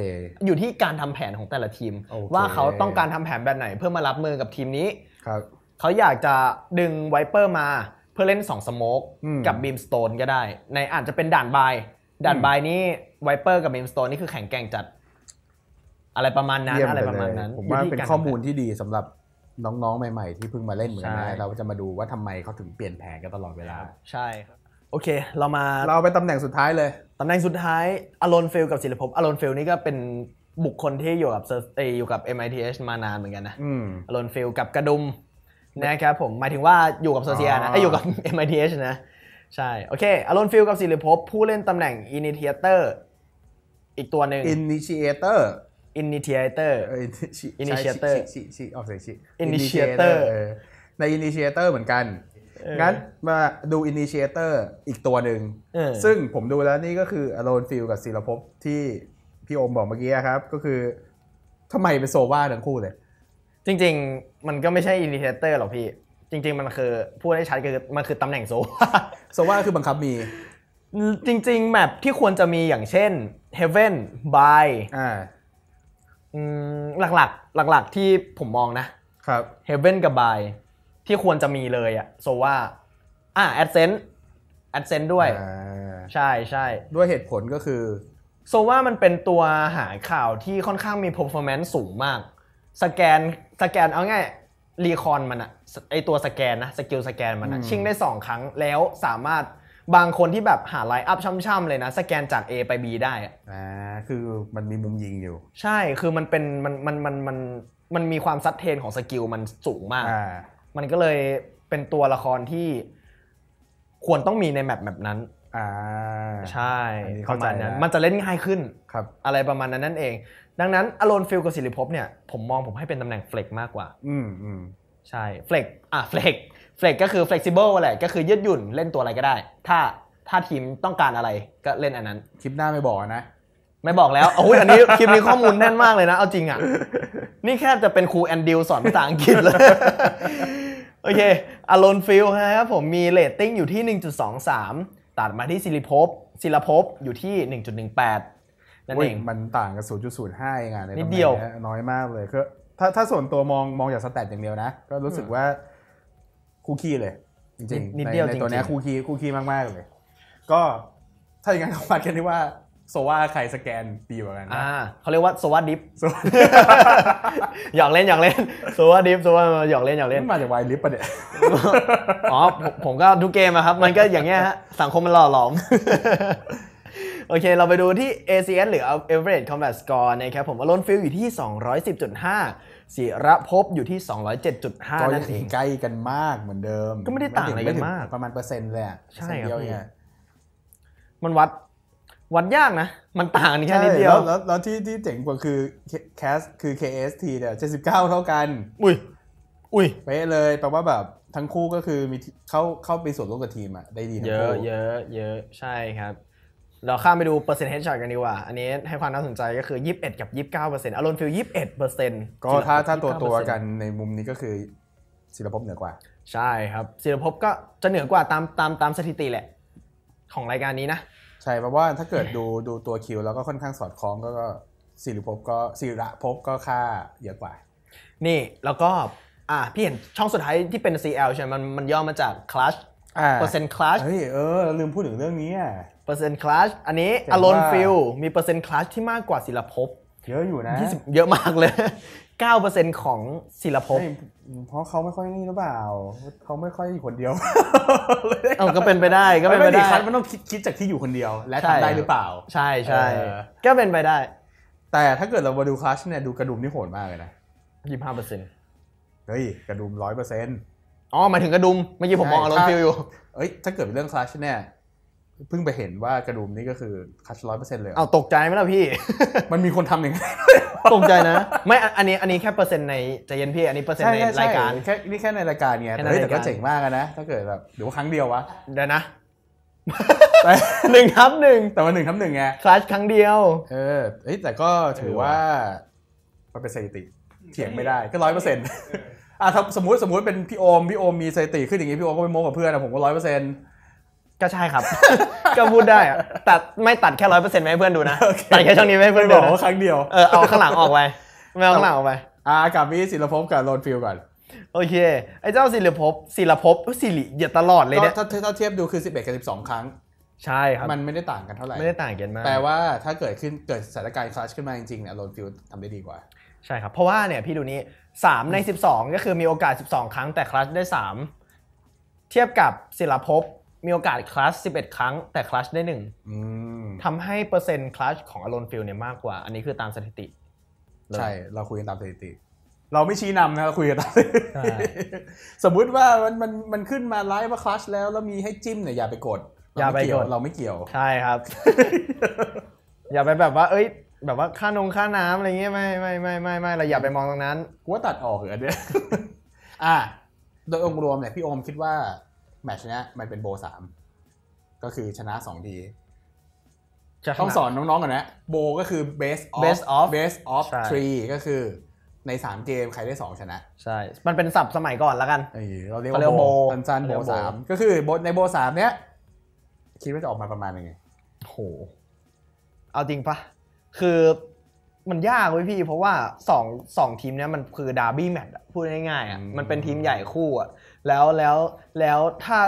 อยู่ที่การทำแผนของแต่ละทีม ว่าเขาต้องการทำแผนแบบไหนเพื่อมารับมือกับทีมนี้ ครับเขาอยากจะดึงไวเปอร์มาเพื่อเล่น 2 สโมกกับบีมสโตนก็ได้ ในอาจจะเป็นด่านบาย ด่านบายนี้ไวเปอร์กับบีมสโตนนี่คือแข่งแก่งจัด อะไรประมาณนั้นอะไรประมาณนั้นผมว่าเป็นข้อมูลที่ดีสำหรับน้อง ๆ ใหม่ ๆ ที่เพิ่งมาเล่นเหมือนกันนะเราจะมาดูว่าทำไมเขาถึงเปลี่ยนแผนกันตลอดเวลา ใช่ครับโอเค เรามาเราไปตำแหน่งสุดท้ายเลยตำแหน่งสุดท้ายอารอนเฟลกับศิลปภพอารอนเฟลนี่ก็เป็นบุคคลที่อยู่กับเอออยู่กับ MITH มานานเหมือนกันนะอารอนฟิลกับกระดุมนะครับผม หมายถึงว่าอยู่กับโซเซียนะไอ้อยู่กับ MITH นะใช่ โอเคอารอนฟิลกับศิริภพผู้เล่นตำแหน่ง Initiator อีกตัวหนึ่ง initiator initiator initiator ชิออกเสียงชิ initiator ใน initiator เหมือนกันงั้นมาดู initiator อีกตัวหนึ่ง ซึ่งผมดูแล้วนี่ก็คืออโลนฟิลกับศิลภพที่พี่อมบอกเมื่อกี้ครับก็คือทำไมเป็นโซว่าทั้งคู่เลย จริงๆ มันก็ไม่ใช่ initiator หรอกพี่ จริง ๆมันคือพูดได้ชัดคือมันคือตำแหน่งโซว่าโซว่าคือบังคับมีจริง ๆ แมปที่ควรจะมีอย่างเช่น Heaven by หลักหลักหลักหลักที่ผมมองนะครับเฮเวนกับบายที่ควรจะมีเลยอะโซว่าอ่ะแอดเซนต์แอดเซนต์ด้วยใช่ใช่ด้วยเหตุผลก็คือโซว่ามันเป็นตัวหาข่าวที่ค่อนข้างมีร์ฟอร์แมนซ์สูงมากสแกนสแกนเอาง่ายรีคอนมันอะไอตัวสแกนนะสกิลสแกนมันอะชิงได้ 2 ครั้งแล้วสามารถบางคนที่แบบหาไลน์อัพช่ำๆเลยนะ สแกนจาก A ไป B ได้อะ่าคือมันมีมุมยิงอยู่ ใช่คือมันเป็นมันมันมันมันมันมีความซัดเทนของสกิลมันสูงมาก มันก็เลยเป็นตัวละครที่ควรต้องมีในแมปแบบนั้น อ่าใช่ปเข้าระใจมาณนั้นมันจะเล่นง่ายขึ้นครับอะไรประมาณนั้นนั่นเอง ดังนั้นอโลนฟิลกับสิริภพเนี่ยผมมองผมให้เป็นตำแหน่งเฟล็กมากกว่า อืมอืมใช่เฟล็กอ่ะเฟล็กเฟล็กก็คือ flexible แหละก็คือยืดหยุ่นเล่นตัวอะไรก็ได้ ถ้าถ้าทีมต้องการอะไรก็เล่นอันนั้น คลิปหน้าไม่บอกนะ ไม่บอกแล้วโอ้ยอันนี้คลิปนี้ข้อมูลแน่นมากเลยนะ เอาจริงอ่ะ นี่แค่จะเป็นครูแอนดิวสอนภาษาอังกฤษเลย โอเคอารอนฟิลครับผมมีเลตติ้งอยู่ที่ 1.23ตัดมาที่ซิลิภพซิลภพอยู่ที่ 1.18 นั่นเองมันต่างกับ0.05เองอ่ะนิดเดียวน้อยมากเลยก็ถ้าถ้าส่วนตัวมองมองจากสแตทอย่างเดียวนะก็รู้สึกว่าคู่ขี้เลยจริงๆนิดเดียวในตัวนี้คู่ขี้คู่ขี้มากๆเลยก็ถ้าอย่างนั้นเขาัดกันที่ว่า โซว่าใครสแกนดีกว่ากันอ่าเขาเรียกว่า โซว่าดิฟหยอกเล่นหยอกเล่นโซว่าดิฟโซว่าหยอกเล่นหยอกเล่นมาจากวายลิฟปะเนี่ยอ๋อผมก็ทุกเกมอะครับ มันก็อย่างเงี้ยฮะสังคมมันหล่อหลอมโอเค เราไปดูที่ ACS หรือ Average Combat Score นะครับผมว่าล้นฟิลอยู่ที่ 210.5ศิระพบอยู่ที่ 207.5นั่นเองใกล้กันมากเหมือนเดิม ก็ไม่ได้ต่างอะไรกันมากประมาณเปอร์เซ็นต์เลยอ่ะใช่นี่ยมันวัดวัดยากนะ มันต่างแค่นิดเดียว แล้วแล้วที่ที่เจ๋งกว่าคือแคสคือ KST เนี่ย79 เท่ากัน อุ้ยอุ้ยเป๊ะเลยแปลว่าแบบทั้งคู่ก็คือมีเข้าเข้าไปส่วนร่วมกับทีมอะได้ดีทั้งคู่เยอะเยอะเยอะใช่ครับเราข้ามไปดูเปอร์เซ็นต์เฮดช็อตกันดีกว่า อันนี้ให้ความน่าสนใจก็คือ 21 กับ 29เปอร์เซ็นต์อารอนฟิล21เปอร์เซ็นต์ก็ถ้าถ้าตัวตัวกันในมุมนี้ก็คือศิลปภพเหนือกว่า ใช่ครับศิลปภพก็จะเหนือกว่าตามตามตามสถิติแหละของรายการนี้นะ ใช่เพราะว่าถ้าเกิดดูดูตัวคิวแล้วก็ค่อนข้างสอดคล้องก็ศิลปภพก็ศิระภพก็ค่าเยอะกว่า นี่แล้วก็อ่ะพี่เห็นช่องสุดท้ายที่เป็น CL ใช่ไหมมันมันย่อมาจาก Clash เปอร์เซ็นต์คลาสเฮ้ยเออลืมพูดถึงเรื่องนี้อ่ะเปอร์เซ็นต์คลาส อันนี้อลอนฟิลมีเปอร์เซ็นต์คลาสที่มากกว่าศิลภพ เยอะอยู่นะ เยอะมากเลย 9%ของศิลภพ เพราะเขาไม่ค่อยนี่หรือเปล่า เขาไม่ค่อยอยู่คนเดียวเออก็เป็นไปได้ก็เป็นไปได้ ไมันต้องคิดจากที่อยู่คนเดียว และทำได้หรือเปล่า ใช่ใช่ ก็เป็นไปได้ แต่ถ้าเกิดเรามาดูคลาชเนี่ย ดูกระดุมนี่โหดมากเลยนะยี่ห้าเปอร์เซ็นต์เฮ้ยกระดุมร้อยเปอร์เซ็นต์อ๋อหมายถึงกระดุม เมื่อกี้ผมมองอารอนฟิลอยู่เอ้ยถ้าเกิดเป็นเรื่องคลาชเนี่ยเพิ่งไปเห็นว่ากระดุมนี่ก็คือคัดร้อยเปอร์เซ็นต์เลย เอาตกใจไหมล่ะพี่ มันมีคนทำอย่างไี้ตกใจนะ ไม่ อันนี้ อันนี้แค่เปอร์เซ็นต์ใน ใจเย็นพี่ อันนี้เปอร์เซ็นต์ในรายการแค่นี่แค่ในรายการไงแต่แต่ก็เจ๋งมากนะ ถ้าเกิดแบบเดี๋ยวครั้งเดียววะเดี๋ยวนะหนึ่งทับหนึ่งแต่ว่าหนึ่งทับหนึ่งไงคลาสครั้งเดียว เออแต่ก็ถือว่าเป็นสถิติเถียงไม่ได้ก็ร้อยเปอร์เซ็นต์อ่ะสมมติสมมติเป็นพี่โอมพี่โอมมีสถิติขึ้นอย่างนี้พี่โอมก็ไปโม้กับเพื่อนนะผมก็ร้อยเปอร์เซ็นต์ก็ใช่ครับก็พูดได้ แต่ไม่ตัดแค่ร้อยเปอร์เซ็นต์ให้เพื่อนดูนะตัดแค่ช่องนี้ให้เพื่อนดูบอกว่าครั้งเดียวเออเอาข้างหลังออกไปไม่เอาข้างหลังออกไปอ่ากับพี่ศิลปภพกับโรนฟิลก่อนโอเคไอ้เจ้าศิลปภพศิลปภพศิริอย่าตลอดเลยเนี่ยถ้าถ้าเทียบดูคือ 11 กับ 12 ครั้ง ใช่ครับ มันไม่ได้ต่างกันเท่าไหร่ไม่ได้ต่างกันมากแปลว่าถ้าเกิดขึ้นเกิดสถานการณ์คลาสขึ้นมาจริงๆเนี่ยโรนฟิลทำได้ดีกว่าใช่ครับเพราะว่าเนี่ยพี่ดูนี้3ใน12 ก็คือมีโอกาส 12 ครั้ง แต่คลาสได้3 เทียบกับศิลภพมีโอกาสคลัช11 ครั้งแต่คลัชได้หนึ่งทำให้เปอร์เซ็นต์คลัชของอารอนฟิลเนี่ยมากกว่า อันนี้คือตามสถิติ ใช่ เราคุยกันตามสถิติ เราไม่ชี้นำนะเราคุยกันตามสมมุติว่ามันมันมันขึ้นมาไลฟ์ว่าคลัชแล้วแล้วมีให้จิ้มเนี่ยอย่าไปกด อย่าไปกดเราไม่เกี่ยว ใช่ครับ อย่าไปแบบว่า เอ้ยแบบว่าค่านงค่าน้ำอะไรเงี้ยไม่ไม่ไม่ไม่ไม่เราอย่าไปมองตรงนั้นกูว่าตัดออกเหรอเนี่ยอ่า โดยองรวมเนี่ยพี่โอมคิดว่าแมตช์เนี้ยมันเป็นโบสามก็คือชนะสองทีต้องสอนน้องๆก่อนนะโบก็คือ best of best of best of three ก็คือใน 3 เกมใครได้2ชนะ ใช่ มันเป็นสับสมัยก่อนแล้วกันเราเรียกว่าโบสัันโบสามก็คือโบในโบสามเนี้ยคิดว่าจะออกมาประมาณยังไงโห เอาจริงปะคือมันยากเว้ยพี่เพราะว่าสองสองทีมเนี้ยมันคือดาร์บี้แมตช์พูดง่ายๆอ่ะมันเป็นทีมใหญ่คู่อ่ะแล้วแล้วแล้วถ้า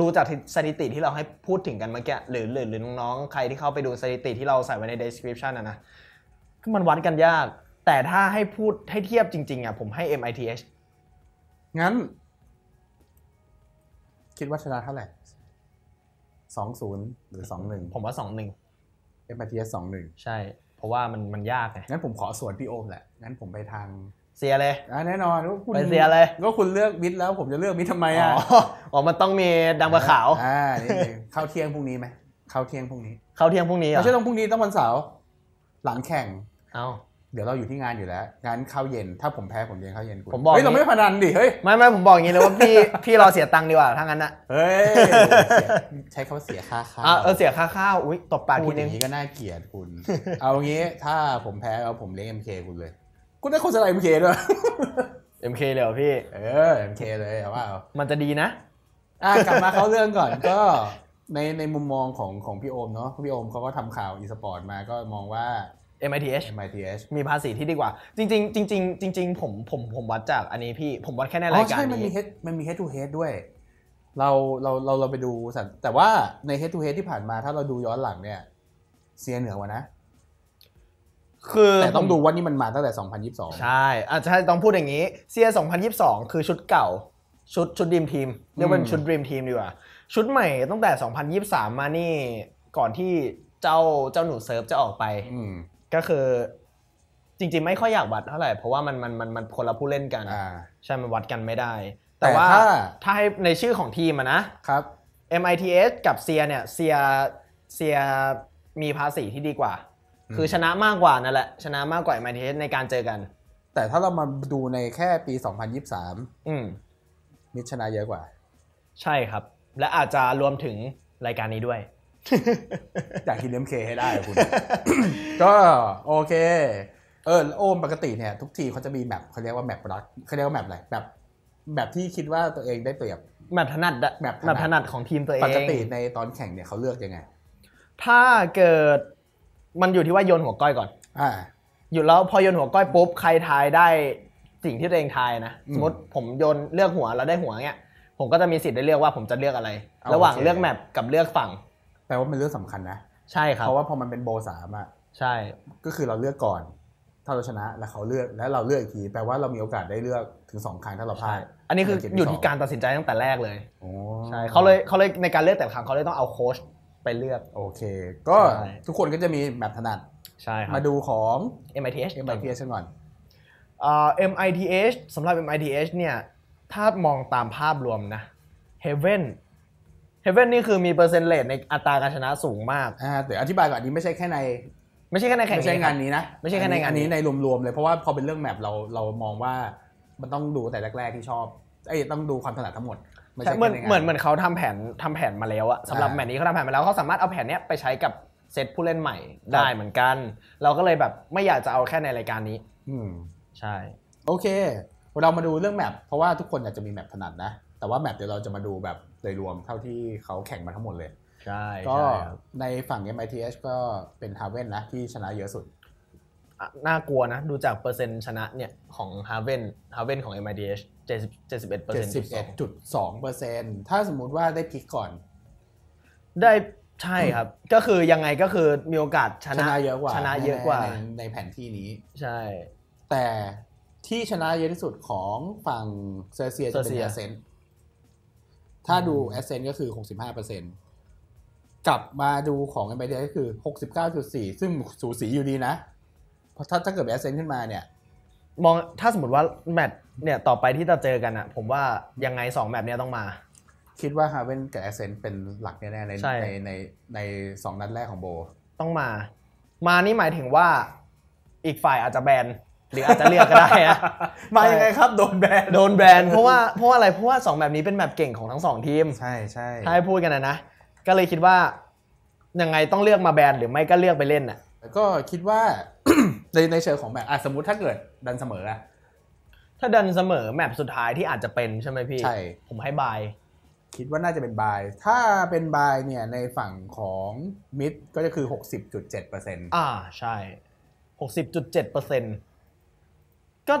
ดูจากสถิติที่เราให้พูดถึงกันเมื่อกี้หรือหรือหรือน้องๆใครที่เข้าไปดูสถิติที่เราใส่ไว้ใน description ่ะนะมันวัดกันยาก แต่ถ้าให้พูดให้เทียบจริงๆอ่ะผมให้ MITH งั้น คิดว่าชนะเท่าไหร่สองศูนย์หรือสองหนึ่งผมว่าสองหนึ่ง MITH สองหนึ่งใช่เพราะว่ามันมันยากไง งั้นผมขอส่วนพี่โอมแหละ งั้นผมไปทางเสียเลยอ่แน่นอนก็คุณไปเสียเลย ก็คุณเลือกมิดแล้วผมจะเลือกมิดทำไมอ่ะ อ๋อ มันต้องมีดำกับขาว อ่าเข้าเที่ยงพรุ่งนี้ไหมเข้าเที่ยงพรุ่งนี้เข้าเที่ยงพรุ่งนี้ไม่ใช่ต้องพรุ่งนี้ต้องวันเสาร์ หลังแข่งเอาเดี๋ยวเราอยู่ที่งานอยู่แล้วงานข้าวเย็น ถ้าผมแพ้ผมเลี้ยงข้าวเย็นคุณผมบอกเฮ้ยเราไม่พนันดิ เฮ้ย ไม่ไม่ผมบอกอย่างนี้เลยว่าพี่พี่รอเสียตังค์ดีกว่าถ้างั้นอะเฮ้ยใช้คำว่าเสียค่าข้าวเออเสียค่าข้าวอุ้ยตบปากทีนึงย่างนี้ก็น่าเกลียดคุณ เอางี้ถ้าผมแพ้เอาผมเลี้ยง MK คุณเลยคุณได้โฆษณา MK ด้วยเอ็มเคเลยเหรอพี่เออ MK เลยเลยว่ามันจะดีนะอ่ะกลับมาเข้าเรื่องก่อนก็ ในในมุมมองของของพี่โอมเนาะพี่โอมเขาก็ทำข่าวอีสปอร์ตมาก็มองว่า MITH MITH มีภาษีที่ดีกว่า จริงจริงจริงจริงผมผมผมวัดจากอันนี้พี่ ผมวัดแค่ในรายการนี้อ๋อใช่ มันมีเฮดมันมีเฮดทูเฮดด้วยเราเราเราเราไปดูแต่ว่าในเฮดทูเฮดที่ผ่านมา ถ้าเราดูย้อนหลังเนี่ยเสียเหนือกว่านะ คือแต่ต้องดูว่านี่มันมาตั้งแต่ 2022 ใช่อาจจะต้องพูดอย่างนี้เซีย2022 คือชุดเก่า ชุดชุดดีมทีมเรียกว่านชุดดีมทีมดีกว่า ชุดใหม่ตั้งแต่ 2023 มานี่ ก่อนที่เจ้าเจ้าหนูเซิร์ฟจะออกไปก็คือจริงๆไม่ค่อยอยากวัดเท่าไหร่ เพราะว่ามันมันมันมันคนละผู้เล่นกัน ใช่มันวัดกันไม่ได้ แต่ว่าถ้าให้ในชื่อของทีมนะครับ MITS กับเซียเนี่ยเซียเซียมีภาษี ที่ดีกว่า คือชนะมากกว่านั่นแหละ ชนะมากกว่า MITS ในการเจอกัน แต่ถ้าเรามาดูในแค่ปี 2023 อืมมิชนะเยอะกว่า ใช่ครับ และอาจจะรวมถึงรายการนี้ด้วยอยากกินเอ็มเคให้ได้คุณก็โอเคเออโอมปกติเนี่ย ทุกทีเขาจะมีแมปเขาเรียกว่าแมปรักเขาเรียกว่าแมปอะไรแบบแบบที่คิดว่าตัวเองได้เปรียบแมปถนัดแบบแมปถนัดของทีมตัวเองปกติในตอนแข่งเนี่ยเขาเลือกยังไง ถ้าเกิดมันอยู่ที่ว่าโยนหัวก้อยก่อนอ่า อยู่แล้วพอโยนหัวก้อยปุ๊บใครทายได้สิ่งที่ตัวเองทายนะสมมติผมโยนเลือกหัว แล้วได้หัวเนี้ยผมก็จะมีสิทธิ์ได้เลือกว่าผมจะเลือกอะไร ระหว่างเลือกแมปกับเลือกฝั่งแปลว่าเป็นเรื่องสำคัญนะใช่ครับเพราะว่าพอมันเป็นโบสามอ่ะใช่ก็คือเราเลือกก่อน ถ้าเราชนะแล้วเขาเลือกแล้วเราเลือกอีกทีแปลว่าเรามีโอกาสได้เลือกถึงสองครั้งถ้าเราพลาดอันนี้คืออยู่ที่การตัดสินใจตั้งแต่แรกเลยโอใช่เขาเลย เขาเลยในการเลือกแต่ละครั้งเขาเลยต้องเอาโค้ชไปเลือกโอเคก็ทุกคนก็จะมีแบบถนัดใช่ครับมาดูของ MITH MITH กันก่อน MITH สำหรับ MITH เนี่ยถ้ามองตามภาพรวมนะ Heaven เฮเว่นนี่คือมีเปอร์เซ็นต์เลทในอัตราการชนะสูงมากอ่าแต่อธิบายก่อนอันนี้ไม่ใช่แค่ใน ไม่ใช่แค่ในแข่งไม่ใช่งานนี้นะไม่ใช่แค่ในงานนี้ในรวมๆเลยเพราะว่าพอเป็นเรื่องแมปเราเรามองว่ามันต้องดูแต่แรกๆที่ชอบไอ้ต้องดูความถนัดทั้งหมดเหมือนเหมือนเหมือนเขาทำแผนทำแผนมาแล้วอะสำหรับแมตช์นี้เขาทำแผนมาแล้ว เขาสามารถเอาแผนเนี้ยไปใช้กับเซตผู้เล่นใหม่ได้เหมือนกัน เราก็เลยแบบไม่อยากจะเอาแค่ในรายการนี้ อืมใช่ โอเคเรามาดูเรื่องแมปเพราะว่าทุกคนอยากจะมีแมปถนัดนะ แต่ว่าแมปเดี๋ยวเราจะมาดูแบบโดยรวมเท่าที่เขาแข่งมาทั้งหมดเลยใช่ก็ในฝั่ง MITH ก็เป็นฮาเว่นนะที่ชนะเยอะสุด น่ากลัวนะดูจากเปอร์เซ็นต์ชนะเนี่ยของฮาเว่นฮาเว่นของ MITH 71เปอร์เซ็นต์7 2เปอร์เซ็นต์ถ้าสมมุติว่าได้พิกก่อน ได้ใช่ครับก็คือยังไงก็คือมีโอกาสชนะเยอะกว่าชนะเยอะกว่าในแผนที่นี้ ใช่ แต่ที่ชนะเยอะที่สุดของฝั่งเซอร์เซียจะเป็นเอร์เซนต์ถ้าดูแอสเซนก็คือหหกสิบ้าเเปอร์ซ็นกลับมาดูของเอ d ก็คือหกกสิบเ้าจุดสี่ซึ่งสูสีอยู่ดีนะเพราะถ้าถ้าเกิดแอสเซนขึ้นมาเนี่ยมองถ้าสมมติว่าแมตช์เนี่ยต่อไปที่จะเจอกันอะผมว่ายังไงสองแมตช์เนี่ยต้องมา คิดว่าฮาเวนกับแอสเซนเป็นหลักแน่ๆในใ่ในในในสองนัดแรกของโบ ต้องมา มานี่หมายถึงว่าอีกฝ่ายอาจจะแบนหรืออาจจะเลือกก็ได้นะมายังไงครับโดนแบนโดนแบนเพราะว่าเพราะว่าอะไรเพราะว่า2 แบบนี้เป็นแบบเก่งของทั้ง2ทีม ใช่ใช่ให้พูดกันนะนะ ก็เลยคิดว่ายังไงต้องเลือกมาแบนหรือไม่ก็เลือกไปเล่นอ่ะก็คิดว่าในในเชิงของแบบอ่ะสมมติถ้าเกิดดันเสมออะถ้าดันเสมอแมปสุดท้ายที่อาจจะเป็นใช่ไหมพี่ใช่ผมให้บายคิดว่าน่าจะเป็นบาย ถ้าเป็นบายเนี่ยในฝั่งของมิดก็จะคือ 60.7%อ่าใช่ 60.7%เปอร์เซ็นต์ก็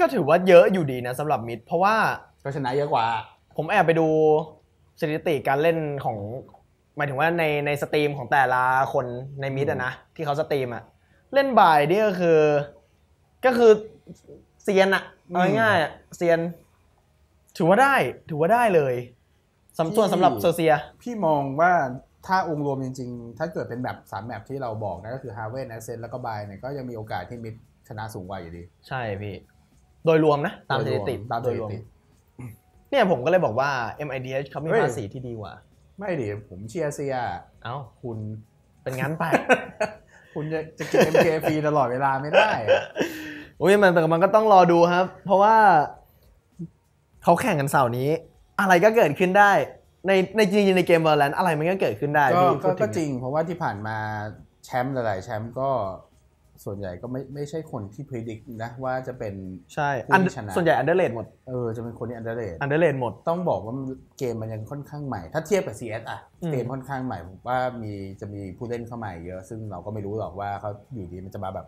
ก็ถือว่าเยอะอยู่ดีนะสำหรับมิดเพราะว่าก็ชนะเยอะกว่า ผมแอบไปดูสถิติการเล่นของหมายถึงว่าในในสตรีมของแต่ละคนในมิดอะนะ ที่เขาสตรีมอะเล่นบ่ายนี่ก็คือ ก็คือเซียนอะเอาง่ายๆเซียน ถือว่าได้ถือว่าได้เลยสำส่วนสำหรับเซอร์เซียพี่มองว่าถ้าองค์รวมจริง ๆ ถ้าเกิดเป็นแบบสามแบบที่เราบอกนะก็คือฮาร์เวสแอสเซนแล้วก็บายเนี่ยก็ยังมีโอกาสที่มิดชนะสูงกว่าอยู่ดี ใช่พี่ โดยรวมนะ ตามสถิติตามโดยรวมเนี่ยผมก็เลยบอกว่า MIDH เขามีภาษีที่ดีกว่า ไม่ดิผมเชียร์เซีย เอ้า คุณเป็นงั้นไป คุณจะจะกิน MK ฟรีตลอดเวลาไม่ได้ โอ้ยมันแต่มันก็ต้องรอดูครับ เพราะว่า เขาแข่งกันเสาร์นี้ อะไรก็เกิดขึ้นได้ในในจริงในเกมเวอร์แลนด์อะไรมันก็เกิดขึ้นได้ก็จริงเพราะว่าที่ผ่านมาแชมป์หลายๆแชมป์ก็ส่วนใหญ่ก็ไม่ไม่ใช่คนที่พิจิกนะว่าจะเป็นใช่อันส่วนใหญ่อันเดอร์เลดหมดเออจะเป็นคนที่อันเดอร์เลดอันเดอร์เลดหมดต้องบอกว่าเกมมันยังค่อนข้างใหม่ถ้าเทียบกับ CS อ่ะเกมค่อนข้างใหม่ว่ามีจะมีผู้เล่นเข้ามาเยอะซึ่งเราก็ไม่รู้หรอกว่าเขาอยู่ดีมันจะมาแบบ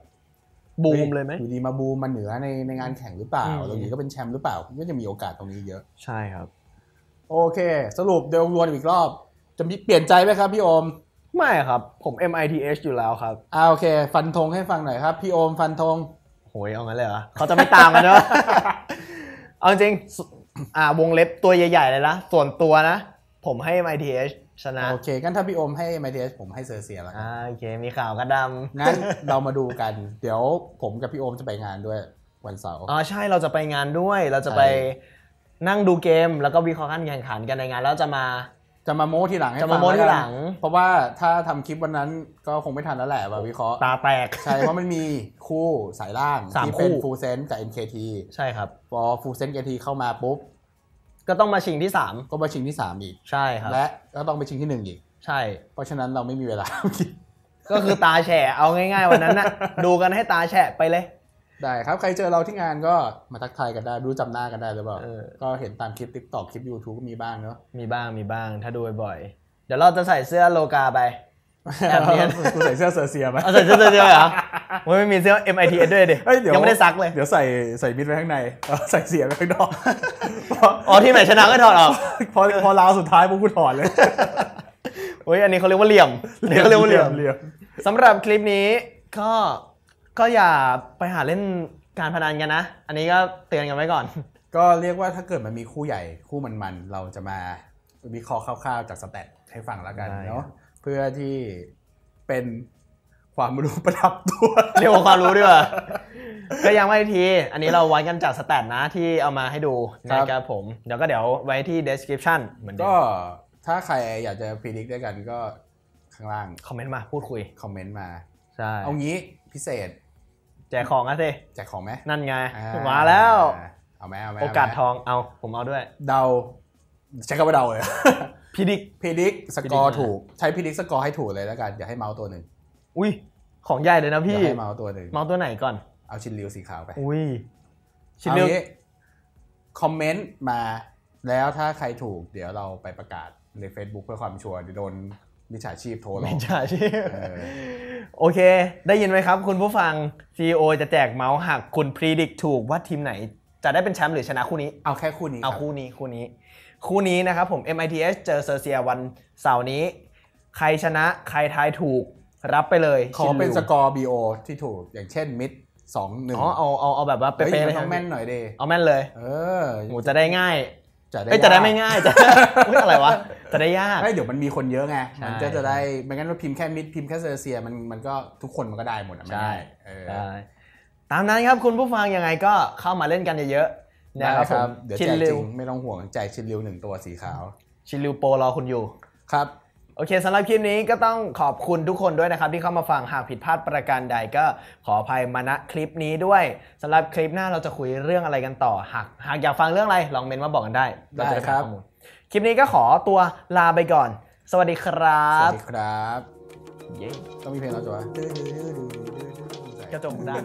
บูมเลยไหมอยู่ดีมาบูมมาเหนือในในงานแข่งหรือเปล่าตรงนี้ก็เป็นแชมป์หรือเปล่า ก็จะมีโอกาสตรงนี้เยอะใช่ครับโอเคสรุปเดี๋ยวรวนอีกรอบ จะมีเปลี่ยนใจไหมครับพี่อมไม่ครับผม MITH อยู่แล้วครับอ่าโอเค ฟันธงให้ฟังหน่อยครับพี่โอม ฟันธงโหยเอางั้นเลยเหรอเขาจะไม่ตามกันเนาะเอาจริงอ่าวงเล็บตัวใหญ่ ๆ เลยนะส่วนตัวนะ ผมให้ MITH ชนะโอเคกันถ้าพี่โอมให้ MITH ผมให้เซอร์เซียแล้วอ่าโอเคมีข่าวกระดำงั้น เรามาดูกัน เดี๋ยวผมกับพี่โอมจะไปงานด้วยวันเสาร์อ๋อใช่เราจะไปงานด้วยเราจะไปนั่งดูเกม แล้วก็วิเคราะห์การแข่งขันกันในงานแล้วจะมาจะมาโม้ทีหลังให้ฟทีหลัง เพราะว่าถ้าทำคลิปวันนั้นก็คงไม่ทันแล้วแหละแบบวิเคราะห์ตาแตก ใช่เพราะมันมีคู่สายล่าง ที่เป็นฟูเซนกับ NKT ใช่ครับ พอฟูเซนเอ็นทีเข้ามาปุ๊บ ก็ต้องมาชิงที่สามก็มาชิงที่สามอีก ใช่ครับ และก็ต้องไปชิงที่หนึ่งอีก ใช่ เพราะฉะนั้นเราไม่มีเวลา ก็คือตาแฉะเอาง่าย ๆ วันนั้นนะดูกันให้ตาแฉะไปเลยได้ครับใครเจอเราที่งานก็มาทักทายกันได้รู้จำหน้ากันได้หรือเปล่าก็เห็นตามคลิปติ๊กต็อกคลิป y o u t u e ก็มีบ้างเนาะมีบ้างมีบ้างถ้าดูบ่อย เดี๋ยวเราจะใส่เสื้อโลกาไปแอบเนียนกูใส่เสื้อเซอร์เซียไหมใส่เสื้อเซอร์เซียเหรอมันไม่มีเสื้อ MITS ด้วยดิยังไม่ได้ซักเลยเดี๋ยวใส่ใส่มิดไว้ข้างในใส่เสียไว้ข้างนอกอ๋อที่ไหนชนะก็ถอดออกพอพอลาวสุดท้ายพวกกูถอดเลย โอ้ยอันนี้เขาเรียกว่าเหลี่ยมเขาเรียกว่าเหลี่ยมสำหรับคลิปนี้ก็ก็อย่าไปหาเล่นการพนันกันนะ อันนี้ก็เตือนกันไว้ก่อน ก็เรียกว่าถ้าเกิดมันมีคู่ใหญ่คู่มันๆ เราจะมาวิเคราะห์คร่าวๆ จากสแตทให้ฟังแล้วกันเนาะ เพื่อที่เป็นความรู้ประดับตัวเรียกว่าความรู้ดีกว่า ก็ยังไม่ที อันนี้เราวัดกันจากสแตทนะที่เอามาให้ดูนะครับผม เดี๋ยวก็เดี๋ยวไว้ที่ description เหมือนเดิก็ถ้าใครอยากจะพิจิตด้วยกันก็ข้างล่างคอมเมนต์มาพูดคุย คอมเมนต์มาใช่ เอางี้พิเศษแจกของอะสิแจกของไหมนั่นไง มาแล้วเอาไหมเอาไหมโอกาสทองเอาผมเอาด้วยเดาใช้คำว่าเดาเลยพีดิกพีดิก สกอร์ถูก ใช้พีดิกสกอร์ให้ถูกเลยแล้วกันอย่าให้เมาส์ตัวหนึ่งอุ้ยของใหญ่เลยนะพี่อย่าให้เมาส์ตัวหนึ่งเมาส์ตัวไหนก่อนเอาชินริวสีขาวไปอุ้ยชินริวคอมเมนต์มาแล้วถ้าใครถูกเดี๋ยวเราไปประกาศใน Facebook เพื่อความชัวร์โดนมิจฉาชีพโทรหลอกมิจฉาชีพโอเค ได้ยินไหมครับคุณผู้ฟัง CEO จะแจกเมาส์หากคุณพิจิตรถูกว่าทีมไหนจะได้เป็นแชมป์หรือชนะคู่นี้ เอาแค่คู่นี้ เอาคู่นี้คู่นี้คู่นี้นะครับผม MITS เจอเซอร์เซียวันเสาร์นี้ ใครชนะ ใครทายถูกรับไปเลย ขอเป็นสกอร์ BO ที่ถูกอย่างเช่นมิดสองหนึ่งอ๋อเอาเอาเอาแบบว่าเป๊ะๆเลยต้องแม่นหน่อยเดเอาแม่นเลยเออหมูจะได้ง่าย จะได้ไม่ง่ายจะอะไรวะจะได้ยากเดี๋ยวมันมีคนเยอะไง มันจะจะได้ ไม่งั้นว่าพิมพ์แค่มิดพิมพ์แค่เซอร์เซียมันมันก็ทุกคนมันก็ได้หมดอ่ะไ่ตามนั้นครับคุณผู้ฟังยังไงก็เข้ามาเล่นกันเยอะๆ นะครับ เดี๋ยวแจจริง ไม่ต้องห่วงแจชินริวหนึ่งตัวสีขาว ชินริวโปรรอคุณอยู่ ครับ โอเคสำหรับคลิปนี้ก็ต้องขอบคุณทุกคนด้วยนะครับ ที่เข้ามาฟัง หากผิดพลาดประการใดก็ขออภัยมาณคลิปนี้ด้วยสำหรับคลิปหน้าเราจะคุยเรื่องอะไรกันต่อ หากหากอยากฟังเรื่องอะไรลองเมนมาบอกกันได้ ได้ครับคลิปนี้ก็ขอตัวลาไปก่อน สวัสดีครับ สวัสดีครับ เย้ต้องมีเพลงแล้วจ้ะกระจกดัง